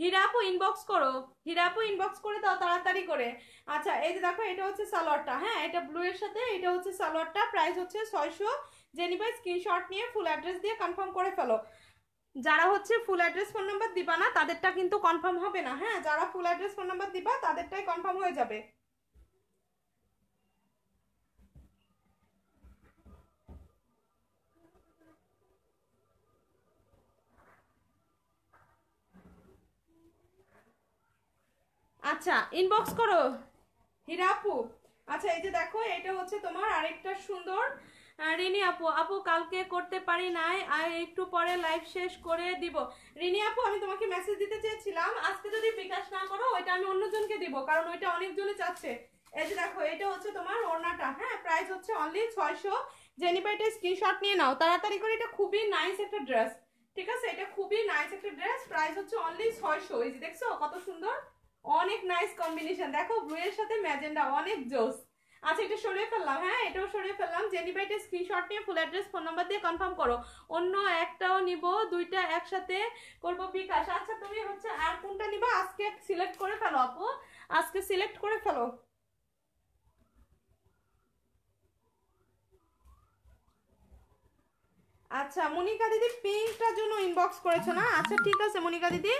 হীরা আপু ইনবক্স করো হীরা আপু ইনবক্স করে দাও তাড়াতাড়ি করে আচ্ছা এই যে দেখো এটা হচ্ছে সালোয়ারটা হ্যাঁ এটা ব্লু এর সাথে এটা হচ্ছে সালোয়ারটা প্রাইস হচ্ছে ছয়শো জেনিভাই স্ক্রিনশট নিয়ে ফুল অ্যাড্রেস দিয়ে কনফার্ম করে ফেলো যারা হচ্ছে ফুল অ্যাড্রেস ফোন নাম্বার দিবা না তাদেরটা কিন্তু কনফার্ম হবে না হ্যাঁ যারা ফুল অ্যাড্রেস ফোন নাম্বার দিবা তাদেরটাই কনফার্ম হয়ে যাবে আচ্ছা ইনবক্স করো হীরা আপু আচ্ছা এই যে দেখো এটা হচ্ছে তোমার আরেকটা সুন্দর রিনি আপু আপু কালকে করতে পারি নাই আর একটু পরে লাইভ শেষ করে দিব রিনি আপু আমি তোমাকে মেসেজ দিতে চেয়েছিলাম আজকে যদি বিকাশ না করো ওইটা আমি অন্যজনকে দিব কারণ ওইটা অনেকজনে চাচ্ছে এই যে দেখো এটা হচ্ছে তোমার ওড়নাটা হ্যাঁ প্রাইস হচ্ছে অনলি ছয়শো জেনিপা এটা স্ক্রিনশট নিয়ে নাও তাড়াতাড়ি করে এটা খুবই নাইস একটা ড্রেস ঠিক আছে এটা খুবই নাইস একটা ড্রেস প্রাইস হচ্ছে অনলি ছয়শো এই যে দেখছো কত সুন্দর অনেক নাইস কম্বিনেশন দেখো ব্লু এর সাথে ম্যাজেন্ডা অনেক জোস আচ্ছা এটা সরিয়ে ফেললাম হ্যাঁ এটাও সরিয়ে ফেললাম জেনি স্ক্রিনশট নিয়ে ফুল অ্যাড্রেস ফোন নাম্বার দিয়ে কনফার্ম করো অন্য একটাও নিব দুইটা একসাথে করব বিকাশ আচ্ছা তুমি হচ্ছে আর কোনটা নিবা আজকে সিলেক্ট করে ফেলো আপু আজকে সিলেক্ট করে ফেলো আচ্ছা মনিকা দিদি পিঙ্কটার জন্য ইনবক্স করেছো না আচ্ছা ঠিক আছে মনিকা দিদি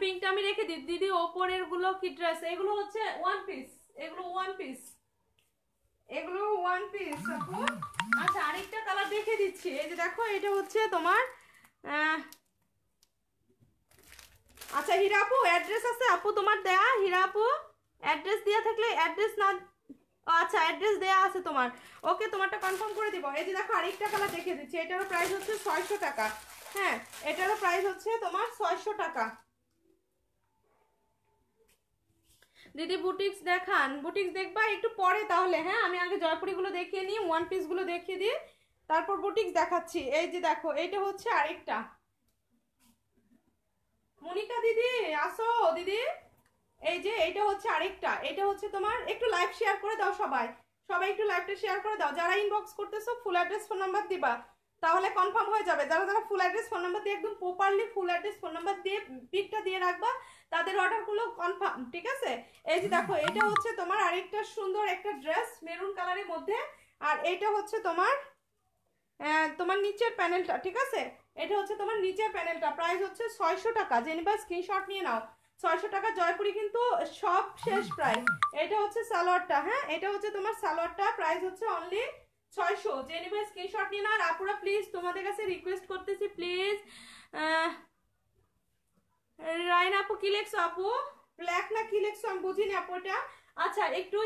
পিঙ্কটা আমি রেখে দিই দিদি ওপরের গুলো কি ড্রেস এগুলো হচ্ছে ওয়ান পিস এগুলো ওয়ান পিস এগুলো ওয়ান পিস আচ্ছা আরেকটা কালার দেখে দিচ্ছি এই যে দেখো এটা হচ্ছে তোমার আচ্ছা হিরাপু অ্যাড্রেস আছে আপু তোমার দেয়া হিরাপু অ্যাড্রেস দেওয়া থাকলে অ্যাড্রেস না আচ্ছা অ্যাড্রেস দেয়া আছে তোমার ওকে তোমারটা কনফার্ম করে দিব এই যে দেখো আরেকটা কালার দেখে দিচ্ছি এটারও প্রাইস হচ্ছে ছয়শো টাকা হ্যাঁ এটারও প্রাইস হচ্ছে তোমার ছয়শো টাকা দিদি বুটিক্স দেখান বুটিক্স দেখবা একটু পরে তাহলে হ্যাঁ আমি আগে জয়পুরিগুলো দেখিয়ে নিই ওয়ান পিসগুলো দেখিয়ে দিয়ে তারপর বুটিক্স দেখাচ্ছি এই যে দেখো এইটা হচ্ছে আরেকটা মনিকা দিদি আসো দিদি এই যে এইটা হচ্ছে আরেকটা এটা হচ্ছে তোমার একটু লাইভ শেয়ার করে দাও সবাই সবাই একটু লাইভটা শেয়ার করে দাও যারা ইনবক্স করতেছো ফুল অ্যাড্রেস ফোন নাম্বার দিবা তাহলে কনফার্ম হয়ে যাবে যারা যারা ফুল অ্যাড্রেস ফোন নাম্বার দিয়ে একদম properly full address phone number দিয়ে পিকটা দিয়ে রাখবা তাদের অর্ডারগুলো কনফার্ম ঠিক আছে এই যে দেখো এটা হচ্ছে তোমার আরেকটা সুন্দর একটা ড্রেস মেরুন কালারের মধ্যে আর এটা হচ্ছে তোমার তোমার নিচের প্যানেলটা ঠিক আছে এটা হচ্ছে তোমার নিচের প্যানেলটা প্রাইস হচ্ছে ছয়শো টাকা জেনিবা স্ক্রিনশট নিয়ে নাও ছয়শো টাকা জয়পুরি কিন্তু সব শেষ প্রাইস এটা হচ্ছে সালোয়ারটা হ্যাঁ এটা হচ্ছে তোমার সালোয়ারটা প্রাইস হচ্ছে অনলি ছয়শো যে নেবে স্ক্রিনশট নিয়ে আর আপুরা প্লিজ তোমাদের কাছে রিকোয়েস্ট করতেছি প্লিজ রায়ন আপু কি লেখছো আপু ব্ল্যাক না কি লেখছো আমি বুঝিনি আপু আচ্ছা একটু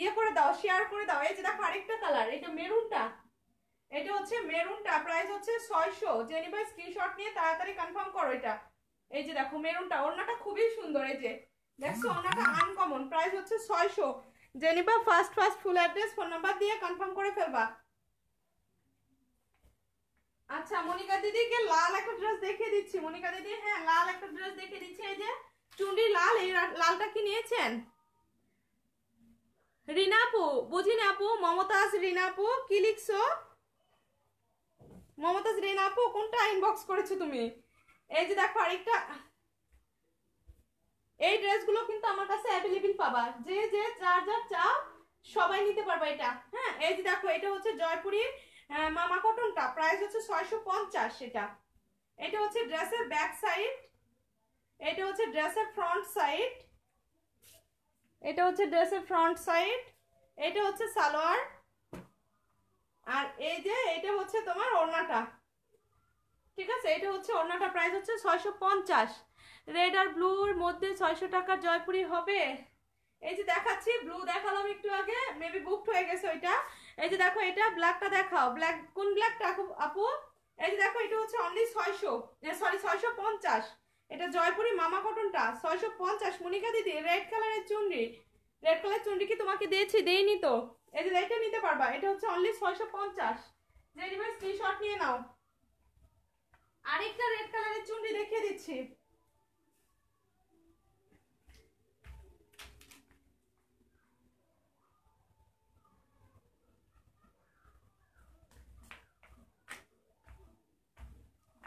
ইয়ে করে দাও শেয়ার করে দাও এই যে দেখো আরেকটা কালার এটা মেরুনটা এটা হচ্ছে মেরুনটা প্রাইস হচ্ছে ছয়শো যে নেবে স্ক্রিনশট নিয়ে তাড়াতাড়ি কনফার্ম করো এটা এই যে দেখো মেরুনটা ওড়নাটা খুবই সুন্দর এই যে দেখছো ওনাটা আনকমন প্রাইস হচ্ছে ছয়শো জেনিবা first first full address phone number দিয়ে কনফার্ম করে ফেলবা আচ্ছা মনিকা দিদিকে লাল একটা ড্রেস দেখিয়ে দিচ্ছি মনিকা দিদি হ্যাঁ লাল একটা ড্রেস দেখিয়ে দিচ্ছি এই যে চুন্ডি লাল এই লালটা কি নিয়েছেন রিনাপু বুঝি আপু মমতাজ রিনাপু কি লিখছো মমতাজ রিনাপু কোনটা ইনবক্স করেছো তুমি এই যে দেখো আরেকটা এই ড্রেসগুলো কিন্তু আমার কাছে অ্যাভেলেবেল পাবা যে যে যার যার চাও সবাই নিতে পারবা এটা হ্যাঁ এই যে দেখো এটা হচ্ছে জয়পুরীর মামা কটনটা প্রাইস হচ্ছে ছয়শো পঞ্চাশ এটা এটা হচ্ছে ড্রেসের ব্যাক সাইড এটা হচ্ছে ড্রেসের ফ্রন্ট সাইড এটা হচ্ছে ড্রেসের ফ্রন্ট সাইড এটা হচ্ছে সালোয়ার আর এই যে এটা হচ্ছে তোমার ওড়নাটা ঠিক আছে এটা হচ্ছে ওড়নাটা প্রাইস হচ্ছে ছয়শো পঞ্চাশ রেড আর ব্লুর মধ্যে ছয়শো টাকার জয়পুরি হবে এই যে দেখাচ্ছি ব্লু দেখালাম একটু আগে মেবি বুকড হয়ে গেছে ওইটা এই যে দেখো এটা ব্ল্যাকটা দেখাও ব্ল্যাক কোন ব্ল্যাকটা আপু এই যে দেখো এটা হচ্ছে অনলি ছয়শো সরি ছয়শো পঞ্চাশ এটা জয়পুরি মামা কটনটা ছয়শো পঞ্চাশ মনিকা দিদি রেড কালারের চুনরি রেড কালারের চুনরি কি তোমাকে দিয়েছি দেইনি তো এই যে এটা নিতে পারবা এটা হচ্ছে অনলি ছয়শো পঞ্চাশ যে স্ক্রিনশট নিয়ে নাও আরেকটা রেড কালারের চুনরি দেখিয়ে দিচ্ছি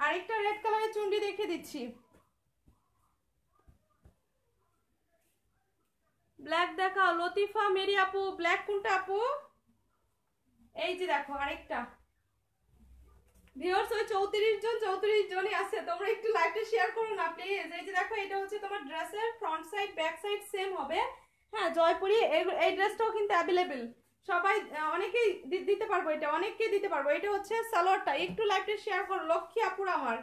আরেকটা রেড কালারের চুনরি দেখে দিচ্ছি ব্ল্যাক দেখাও লতিফা মেরি আপু ব্ল্যাক কোনটা আপু এই যে দেখো আরেকটা ভিউয়ার্স ওই চৌত্রিশ জন চৌত্রিশ জনই আছে তোমরা একটু লাইভটা শেয়ার করো না প্লিজ এই যে দেখো এটা হচ্ছে তোমার ড্রেসের front side back side same হবে হ্যাঁ জয়পুরি এই ড্রেসটাও কিন্তু অ্যাভেলেবেল সবাই অনেকেই দিতে পারবো এটা অনেককে দিতে পারবো এটা হচ্ছে সালোয়ারটা একটু লাইভটা শেয়ার করো লক্ষ্মী আপুর আমার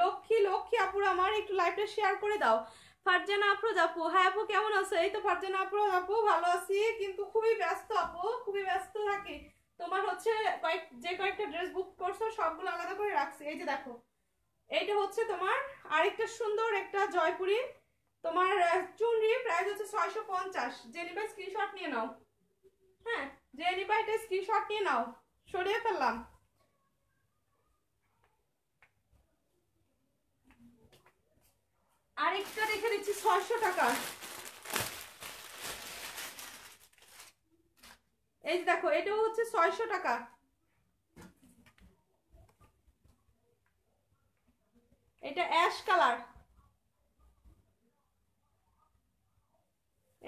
লক্ষ্মী লক্ষ্মী আপুর আমার একটু লাইভটা শেয়ার করে দাও ফারজানা আপু আপু হ্যাঁ আপু কেমন আছো এই তো ফারজানা আপু আপু ভালো আছি কিন্তু খুবই ব্যস্ত আপু খুবই ব্যস্ত থাকি তোমার হচ্ছে কয়েক যে কয়েকটা ড্রেস বুক করছো সবগুলো আলাদা করে রাখছি এই যে দেখো এইটা হচ্ছে তোমার আরেকটা সুন্দর একটা জয়পুরি তোমার চুনরি প্রাইস হচ্ছে ছয়শো পঞ্চাশ জেনিবা স্ক্রিনশট নিয়ে নাও হ্যাঁ সরিয়ে ফেললাম আরেকটা ছয়শো টাকা এই দেখো এটাও হচ্ছে ছয়শো টাকা এটা অ্যাশ কালার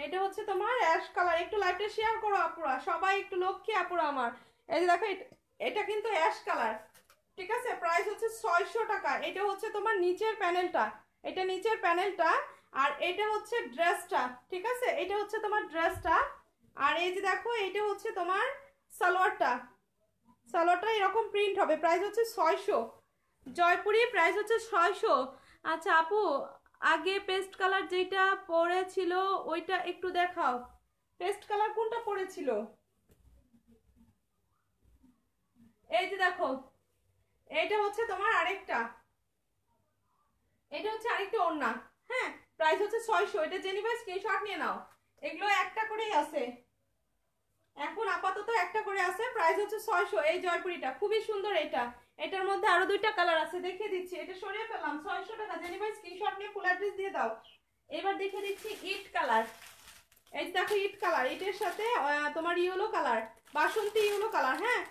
এটা হচ্ছে তোমার অ্যাশ কালার একটু লাইটটা শেয়ার করো আপুরা সবাই একটু লক্ষ্মী আপুরা আমার এই যে দেখো এটা কিন্তু অ্যাশ কালার ঠিক আছে প্রাইস হচ্ছে ছয়শো টাকা এটা হচ্ছে তোমার নিচের প্যানেলটা এটা নিচের প্যানেলটা আর এটা হচ্ছে ড্রেসটা ঠিক আছে এটা হচ্ছে তোমার ড্রেসটা আর এই যে দেখো এটা হচ্ছে তোমার সালোয়ারটা সালোয়ারটা এরকম প্রিন্ট হবে প্রাইস হচ্ছে ছয়শো জয়পুরি প্রাইস হচ্ছে ছয়শো আচ্ছা আপু আগে পেস্ট কালার যেটা পরেছিল ওইটা একটু দেখাও পেস্ট কালার কোনটা পরেছিল এই যে দেখো এইটা হচ্ছে তোমার আরেকটা এটা হচ্ছে আরেকটা ওড়না হ্যাঁ প্রাইস হচ্ছে ছয়শো এটা জেনে ভাই স্ক্রিনশট নিয়ে নাও এগুলো একটা করেই আছে এখন আপাতত একটা করে আছে প্রাইস হচ্ছে ছয়শো এই জয়পুরিটা খুবই সুন্দর এটা এটার মধ্যে আরো দুইটা কালার আছে দেখিয়ে দিচ্ছি এটা সরিয়ে ফেললাম ছয়শো টাকা জানি ভাই স্ক্রিনশট নিয়ে ফুল অ্যাড্রেস দিয়ে দাও এবার দেখে দিচ্ছি ইট কালার এই দেখো ইট কালার ইটের সাথে তোমার ইয়েলো কালার বাসন্তী ইয়েলো কালার হ্যাঁ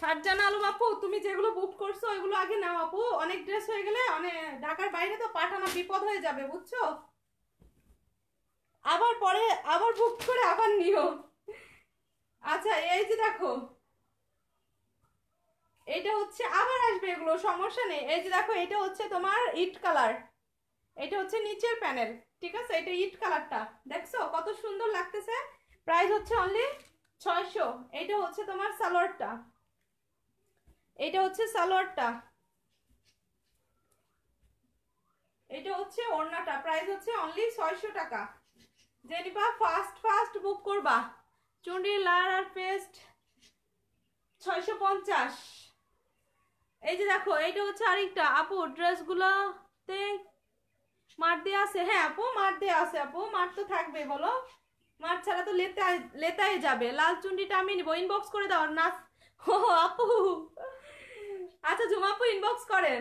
ফারজান আলম আপু তুমি যেগুলো বুক করছো ওইগুলো আগে নাও আপু অনেক ড্রেস হয়ে গেলে অনেক মানে ঢাকার বাইরে তো পাঠানো বিপদ হয়ে যাবে বুঝছো আবার পরে আবার বুক করে আবার নিও আচ্ছা এই যে দেখো এটা হচ্ছে আবার আসবে এগুলো সমস্যা নেই এই যে দেখো এটা হচ্ছে তোমার ইট কালার এটা হচ্ছে নিচের প্যানেল ঠিক আছে এটা ইট কালারটা দেখছো কত সুন্দর লাগতেছে প্রাইস হচ্ছে অনলি ছয়শো এটা হচ্ছে তোমার সালোয়ারটা এটা হচ্ছে সালোয়ারটা এটা হচ্ছে ওড়নাটা প্রাইস হচ্ছে অনলি ছয়শো টাকা যে ফার্স্ট ফার্স্ট বুক করবা চুন্ডি লার আর পেস্ট ছয়শো পঞ্চাশ এই যে দেখো এইটা হচ্ছে আরেকটা আপু ড্রেসগুলোতে মাঠ দিয়ে আসে হ্যাঁ আপু মাঠ দিয়ে আসে আপু মাঠ তো থাকবে বলো মাঠ ছাড়া তো লেতে লেতায় যাবে লাল চুন্ডিটা আমি নিবো ইনবক্স করে দাও না ও আপু আচ্ছা জুমাপু ইনবক্স করেন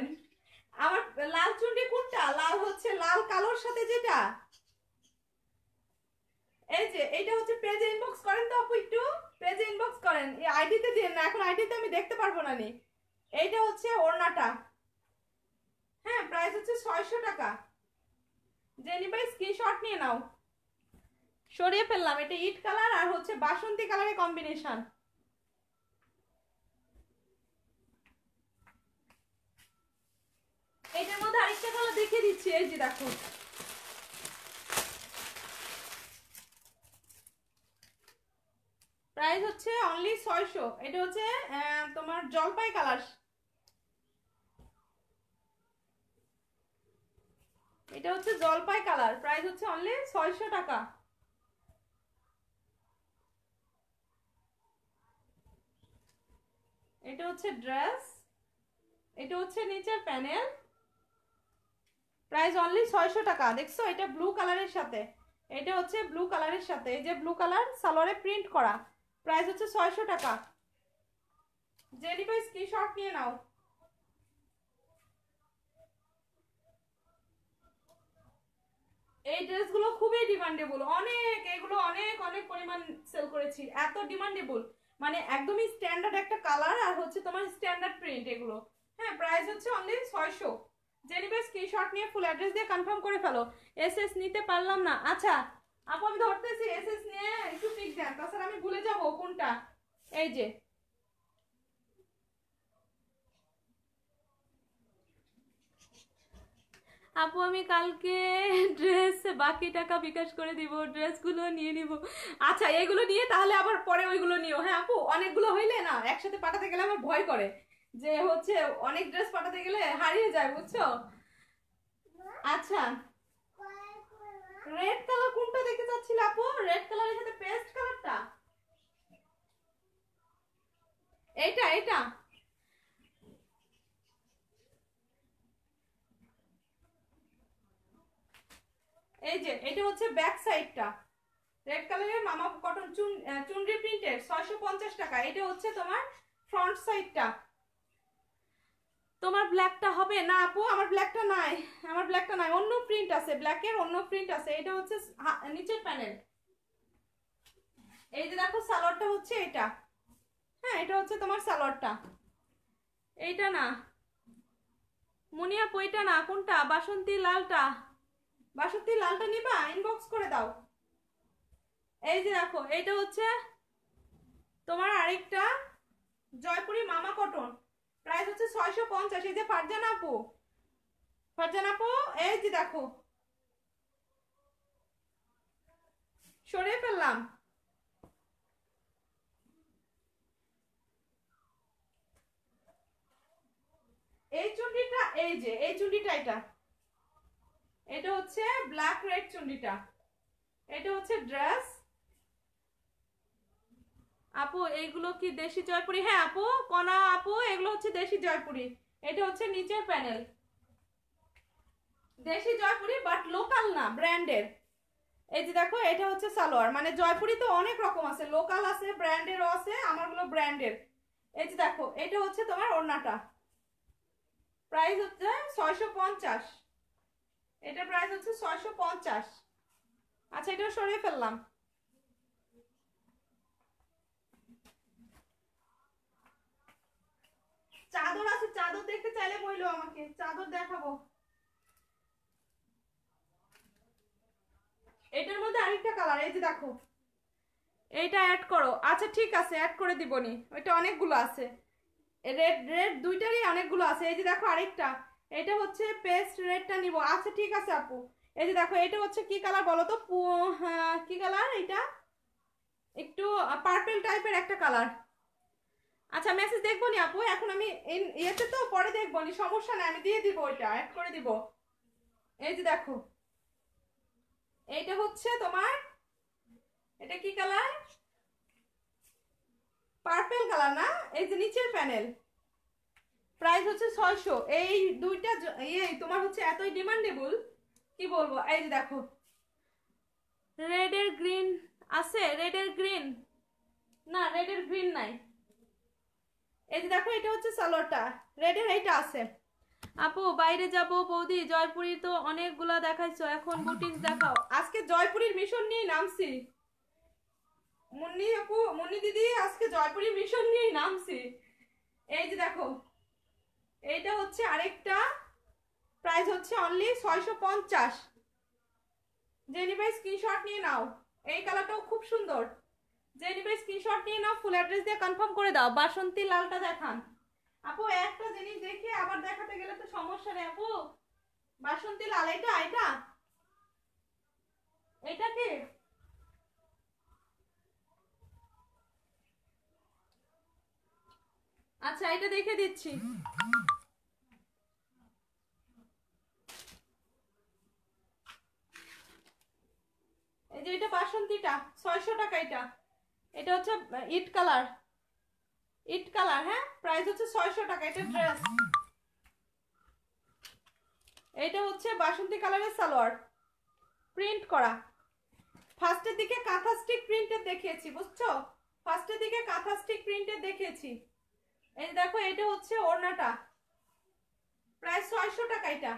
আমার লাল চুন্ডি কোনটা লাল হচ্ছে লাল কালোর সাথে যেটা এই যে এটা হচ্ছে পেজে ইনবক্স করেন তো আপু একটু পেজে ইনবক্স করেন এই আইডিতে দিন এখন আইডিতে আমি দেখতে পারবো না নি এইটা হচ্ছে ওড়নাটা হ্যাঁ প্রাইস হচ্ছে ছয়শো টাকা জেনি ভাই স্ক্রিনশট নিয়ে নাও সরিয়ে ফেললাম এটা ইট কালার আর হচ্ছে বাসন্তী কালারের কম্বিনেশন এটার মধ্যে আরেকটা কালার দেখিয়ে দিচ্ছি এই যে দেখো প্রাইস হচ্ছে অনলি ছয়শো এটা হচ্ছে তোমার জলপাই কালার এটা হচ্ছে জলপাই কালার প্রাইস হচ্ছে অনলি ছয়শো টাকা এটা হচ্ছে ড্রেস এটা হচ্ছে নিচের প্যানেল প্রাইস অনলি ছয়শো টাকা দেখছো এটা ব্লু কালারের সাথে এটা হচ্ছে ব্লু কালারের সাথে এই যে ব্লু কালার সালোয়ারে প্রিন্ট করা প্রাইস হচ্ছে ছয়শো টাকা যে কি স্ক্রিনশট নিয়ে নাও এই ড্রেসগুলো খুবই ডিমান্ডেবল অনেক এগুলো অনেক অনেক পরিমাণ সেল করেছি এত ডিমান্ডেবল মানে একদমই স্ট্যান্ডার্ড একটা কালার আর হচ্ছে তোমার স্ট্যান্ডার্ড প্রিন্ট এগুলো হ্যাঁ প্রাইস হচ্ছে অনলি ছয়শো যে স্ক্রিনশট নিয়ে ফুল অ্যাড্রেস দিয়ে কনফার্ম করে ফেলো এস নিতে পারলাম না আচ্ছা আপু আমি ধরতেছি এসএস নিয়ে একটু পিক দেন তাছাড়া আমি ভুলে যাব কোনটা এই যে আপু আমি কালকে ড্রেস বাকি টাকা বিকাশ করে দিব ড্রেসগুলো নিয়ে নিব আচ্ছা এগুলো নিয়ে তাহলে আবার পরে ওইগুলো নিও হ্যাঁ আপু অনেকগুলো হইলে না একসাথে পাঠাতে গেলে আমার ভয় করে যে হচ্ছে অনেক ড্রেস পাঠাতে গেলে হারিয়ে যায় বুঝছো আচ্ছা রেড কালার কোনটা দেখতে চাচ্ছিল আপু রেড কালারের সাথে পেস্ট কালারটা এইটা এইটা এই যে এটা হচ্ছে ব্যাক সাইডটা রেড কালারের মামা কটন চুন চুনরি প্রিন্টের ছয়শো টাকা এটা হচ্ছে তোমার ফ্রন্ট সাইডটা তোমার ব্ল্যাকটা হবে না আপু আমার ব্ল্যাকটা নাই আমার ব্ল্যাকটা নাই অন্য প্রিন্ট আছে ব্ল্যাকের অন্য প্রিন্ট আছে এটা হচ্ছে নিচের প্যানেল এই যে দেখো সালোয়ারটা হচ্ছে এটা হ্যাঁ এটা হচ্ছে তোমার সালোয়ারটা এইটা না মুনিয়া পইটা না কোনটা বাসন্তী লালটা বাসন্তী লালটা নিবা ইনবক্স করে দাও এই যে দেখো এইটা হচ্ছে তোমার আরেকটা জয়পুরি মামা কটন প্রাইস হচ্ছে ছয়শো পঞ্চাশ এই যে ফারজান আপু ফারজান আপু এই যে দেখো সরিয়ে ফেললাম এই চুন্ডিটা এই যে এই চুন্ডিটা এটা এটা হচ্ছে ব্ল্যাক রেড চুন্ডিটা এটা হচ্ছে ড্রেস আপু এইগুলো কি দেশি জয়পুরি হ্যাঁ আপু কনা আপু এগুলো হচ্ছে দেশি জয়পুরি এটা হচ্ছে নিচের প্যানেল দেশি জয়পুরি বাট লোকাল না ব্র্যান্ডের এই যে দেখো এটা হচ্ছে সালোয়ার মানে জয়পুরি তো অনেক রকম আছে লোকাল আছে ব্র্যান্ডেরও আছে আমারগুলো ব্র্যান্ডের এই যে দেখো এটা হচ্ছে তোমার ওড়নাটা প্রাইস হচ্ছে ছয়শো পঞ্চাশ এটা প্রাইস হচ্ছে ছয়শো পঞ্চাশ আচ্ছা এটাও সরিয়ে ফেললাম চাদর আছে চাদর দেখতে চাইলে বইলো আমাকে চাদর দেখাবো এটার মধ্যে আরেকটা কালার এই যে দেখো এইটা অ্যাড করো আচ্ছা ঠিক আছে অ্যাড করে দিবনি ওইটা অনেকগুলো আছে রেড রেড দুইটারই অনেকগুলো আছে এই যে দেখো আরেকটা এটা হচ্ছে পেস্ট রেডটা নিব আচ্ছা ঠিক আছে আপু এই যে দেখো এটা হচ্ছে কি কালার বলো তো হ্যাঁ, কি কালার এটা একটু পার্পেল টাইপের একটা কালার আচ্ছা মেসেজ দেখবো নি আপু এখন আমি ইয়েতে তো পরে দেখবো নি সমস্যা নাই আমি দিয়ে দিব ওইটা অ্যাড করে দিব এই যে দেখো এইটা হচ্ছে তোমার এটা কি কালার পার্পেল কালার না এই যে নিচের প্যানেল প্রাইস হচ্ছে ছয়শো এই দুইটা ইয়ে তোমার হচ্ছে এতই ডিমান্ডেবল কি বলবো এই যে দেখো রেডের গ্রিন আছে রেডের গ্রিন না রেডের গ্রিন নাই এই যে দেখো এটা হচ্ছে সালোয়ারটা রেডের এইটা আছে আপু বাইরে যাব বৌদি জয়পুরি তো অনেকগুলা দেখাইছো এখন বুটিক দেখাও আজকে জয়পুরীর মিশন নিয়ে নামছি মুন্নি আপু মুন্নি দিদি আজকে জয়পুরি মিশন নিয়ে নামছি এই যে দেখো এইটা হচ্ছে আরেকটা প্রাইস হচ্ছে অনলি ছয়শো পঞ্চাশ জেনিভাই স্ক্রিনশট নিয়ে নাও এই কালারটাও খুব সুন্দর যে নিবে স্ক্রিনশট নিয়ে নাও ফুল অ্যাড্রেস দিয়ে কনফার্ম করে দাও বাসন্তী লালটা দেখান আপু একটা জিনিস দেখে আবার দেখাতে গেলে তো সমস্যা নেই আপু বাসন্তী লাল এটা এটা এটা কি আচ্ছা এটা দেখে দিচ্ছি এই যে এটা বাসন্তীটা ছয়শো টাকা এটা এটা হচ্ছে ইট কালার ইট কালার হ্যাঁ প্রাইস হচ্ছে ছয়শো টাকা এটা ড্রেস এটা হচ্ছে বাসন্তী কালারের সালোয়ার প্রিন্ট করা ফার্স্টের দিকে কাঁথা স্টিক প্রিন্টে দেখিয়েছি বুঝছো ফার্স্টের দিকে কাঁথা স্টিক প্রিন্টে দেখিয়েছি এই দেখো এটা হচ্ছে ওড়নাটা প্রায় ছয়শো টাকা এটা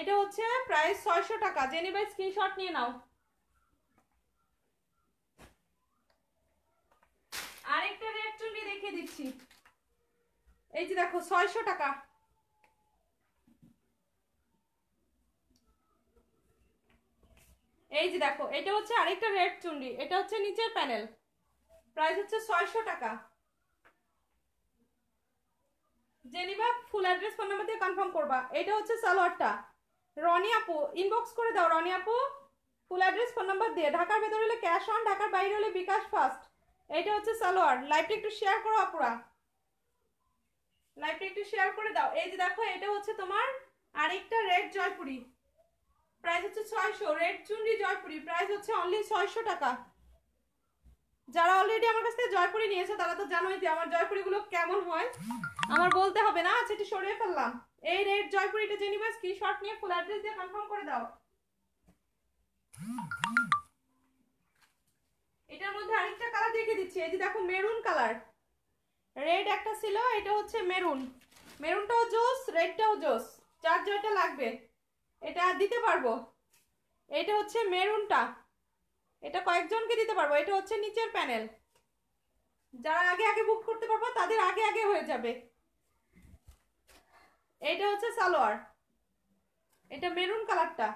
এটা হচ্ছে প্রায় ছয়শো টাকা জেনিভাই স্ক্রিনশট নিয়ে নাও আরেকটা রেড চুনরি দেখিয়ে দিচ্ছি এই যে দেখো ছয়শো টাকা এই যে দেখো এটা হচ্ছে আরেকটা রেড চুন্ডি এটা হচ্ছে নিচের প্যানেল প্রাইস হচ্ছে ছয়শো টাকা জেনিবা ফুল অ্যাড্রেস ফোন নাম্বার দিয়ে কনফার্ম করবা এটা হচ্ছে সালোয়ারটা রনি আপু ইনবক্স করে দাও রনি আপু ফুল অ্যাড্রেস ফোন নাম্বার দিয়ে ঢাকার ভেতরে হলে ক্যাশ অন ঢাকার বাইরে হলে বিকাশ ফার্স্ট এইটা হচ্ছে সালোয়ার লাইভটা একটু শেয়ার করো আপুরা লাইভটা একটু শেয়ার করে দাও এই যে দেখো এটা হচ্ছে তোমার আরেকটা রেড জয়পুরি প্রাইস হচ্ছে ছয়শো রেড চুনরি জয়পুরি প্রাইস হচ্ছে অনলি ছয়শো টাকা যারা অলরেডি আমার কাছ থেকে জয়পুরি নিয়েছে তারা তো জানোই যে আমার জয়পুরিগুলো কেমন হয় আমার বলতে হবে না আচ্ছা এটি সরিয়ে ফেললাম এই রেড জয়পুরিটা যে কি স্ক্রিনশট নিয়ে ফুল অ্যাড্রেস দিয়ে কনফার্ম করে দাও এটার মধ্যে আরেকটা কালার দেখে দিচ্ছি এই যে দেখো মেরুন কালার রেড একটা ছিল এটা হচ্ছে মেরুন মেরুনটাও জোস রেডটাও জোস চার জয়টা লাগবে এটা দিতে পারবো এটা হচ্ছে মেরুনটা এটা কয়েকজনকে দিতে পারবো এটা হচ্ছে নিচের প্যানেল যারা আগে আগে বুক করতে পারবো তাদের আগে আগে হয়ে যাবে এটা হচ্ছে সালোয়ার এটা মেরুন কালারটা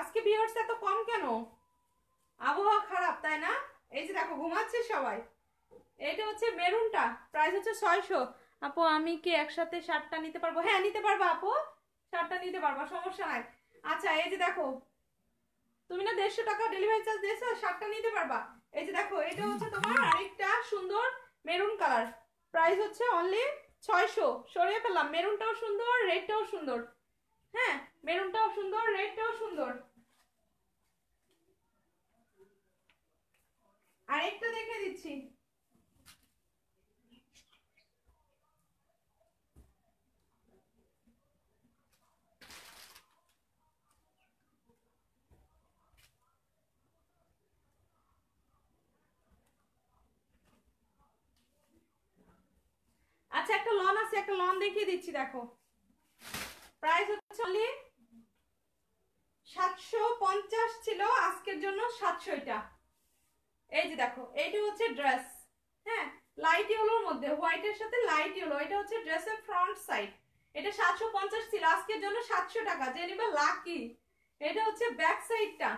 আজকে ভিউয়ার্স এত কম কেন আবহাওয়া খারাপ তাই না এই যে দেখো ঘুমাচ্ছে সবাই এটা হচ্ছে মেরুনটা প্রাইস হচ্ছে ছয়শো আপু আমি কি একসাথে শার্টটা নিতে পারবো হ্যাঁ নিতে পারবো আপু শার্টটা নিতে পারবো সমস্যা নাই আচ্ছা এই যে দেখো তুমি না দেড়শো টাকা ডেলিভারি চার্জ দিয়েছো শার্টটা নিতে পারবা এই যে দেখো এটা হচ্ছে তোমার আরেকটা সুন্দর মেরুন কালার প্রাইস হচ্ছে অনলি ছয়শো সরিয়ে ফেললাম মেরুনটাও সুন্দর রেডটাও সুন্দর হ্যাঁ মেরুনটাও সুন্দর রেডটাও সুন্দর আরেকটা দেখে দিচ্ছি আচ্ছা একটা লন আছে একটা লন দেখিয়ে দিচ্ছি দেখো প্রাইস হচ্ছে সাতশো পঞ্চাশ ছিল আজকের জন্য সাতশো এটা এই যে দেখো এইটা হচ্ছে ড্রেস হ্যাঁ লাইট ইয়েলোর মধ্যে হোয়াইটের সাথে লাইট ইয়েলো এটা হচ্ছে ড্রেসের ফ্রন্ট সাইড এটা সাতশো পঞ্চাশ ছিল আজকের জন্য সাতশো টাকা যে নিবে লাকি এটা হচ্ছে ব্যাক সাইডটা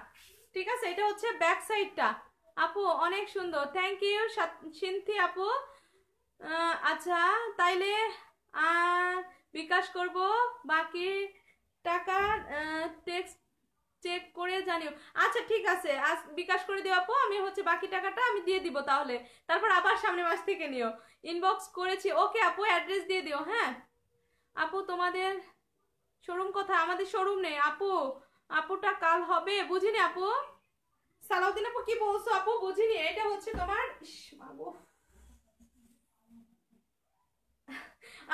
ঠিক আছে এটা হচ্ছে ব্যাক সাইডটা আপু অনেক সুন্দর থ্যাংক ইউ সিনথি আপু আচ্ছা তাইলে আর বিকাশ করব বাকি টাকা টেক্স চেক করে জানিও আচ্ছা ঠিক আছে আজ বিকাশ করে দেওয়া আপু আমি হচ্ছে বাকি টাকাটা আমি দিয়ে দিব তাহলে তারপর আবার সামনে মাস থেকে নিও ইনবক্স করেছি ওকে আপু অ্যাড্রেস দিয়ে দিও হ্যাঁ আপু তোমাদের শোরুম কথা আমাদের শোরুম নেই আপু আপুটা কাল হবে বুঝিনি আপু সালাউদ্দিন আপু কি বলছো আপু বুঝিনি এটা হচ্ছে তোমার মাগো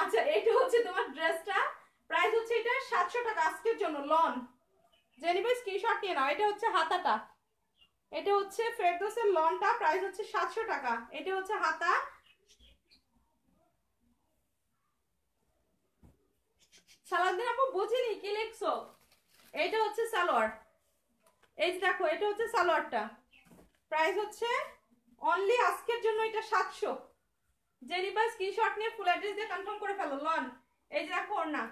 আচ্ছা এটা হচ্ছে তোমার ড্রেসটা প্রাইস হচ্ছে এটা সাতশো টাকা আজকের জন্য লন জেনিবে স্ক্রিনশট নিয়ে নাও এটা হচ্ছে হাতাটা এটা হচ্ছে ফেরদোসের লনটা প্রাইস হচ্ছে সাতশো টাকা এটা হচ্ছে হাতা সালাদিন আপু বুঝিনি কি লিখছো এটা হচ্ছে সালোয়ার এই যে দেখো এটা হচ্ছে সালোয়ারটা প্রাইস হচ্ছে অনলি আজকের জন্য এটা সাতশো জেনিফার স্ক্রিনশট নিয়ে ফুল অ্যাড্রেস দিয়ে কনফার্ম করে ফেলো লন এই যে দেখো না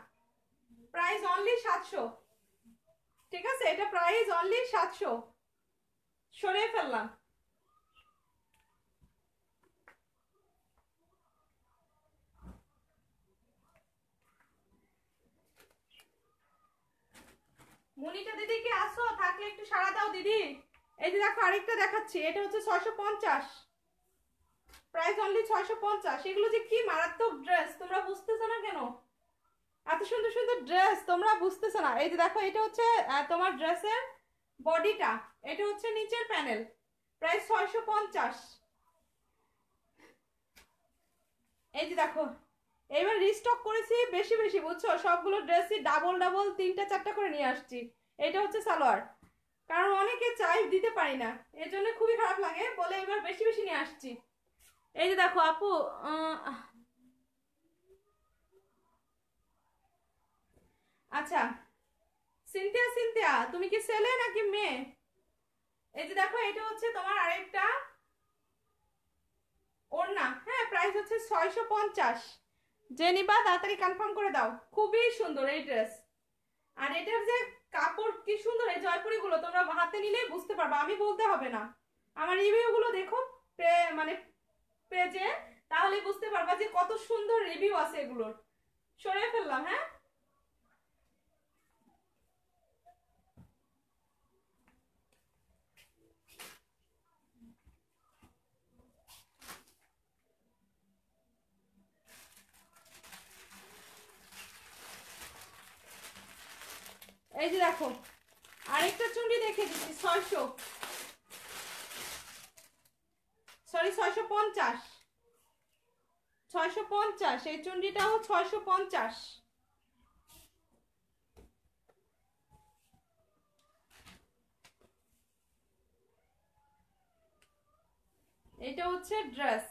প্রাইস অনলি সাতশো ঠিক আছে এটা প্রাইস অনলি সাতশো সরিয়ে ফেললাম মুনিটা দিদি কি আসো থাকলে একটু সারা দাও দিদি এই যে দেখো আরেকটা দেখাচ্ছি এটা হচ্ছে ছশো পঞ্চাশ প্রাইস অনলি ছয়শো পঞ্চাশ এগুলো যে কি মারাত্মক ড্রেস তোমরা বুঝতেছো না কেন এত সুন্দর সুন্দর ড্রেস তোমরা বুঝতেছো না এই যে দেখো এটা হচ্ছে তোমার ড্রেসের বডিটা এটা হচ্ছে নিচের প্যানেল প্রাইস ছয়শো পঞ্চাশ এই যে দেখো এবার রিস্টক করেছি বেশি বেশি বুঝছো সবগুলো ড্রেসই ডাবল ডাবল তিনটা চারটা করে নিয়ে আসছি এটা হচ্ছে সালোয়ার কারণ অনেকে চাই দিতে পারি না এর জন্য খুবই খারাপ লাগে বলে এবার বেশি বেশি নিয়ে আসছি এই যে দেখো আপু আচ্ছা সিনথিয়া সিনথিয়া তুমি কি ছেলে নাকি মেয়ে এই যে দেখো এটা হচ্ছে তোমার আরেকটা ওড়না হ্যাঁ প্রাইস হচ্ছে ছয়শো পঞ্চাশ যে তাড়াতাড়ি কনফার্ম করে দাও খুবই সুন্দর এই ড্রেস আর এটার যে কাপড় কি সুন্দর এই জয়পুরিগুলো তোমরা হাতে নিলেই বুঝতে পারবে আমি বলতে হবে না আমার রিভিউগুলো দেখো মানে পেজে তাহলে বুঝতে পারবা যে কত সুন্দর রিভিউ আছে এগুলোর সরে ফেললাম হ্যাঁ এই যে দেখো আরেকটা চুন্ডি দেখে দিচ্ছি ছয়শো সরি ছয়শো পঞ্চাশ ছয়শো পঞ্চাশ এই চুন্ডিটাও ছয়শো পঞ্চাশ এটা হচ্ছে ড্রেস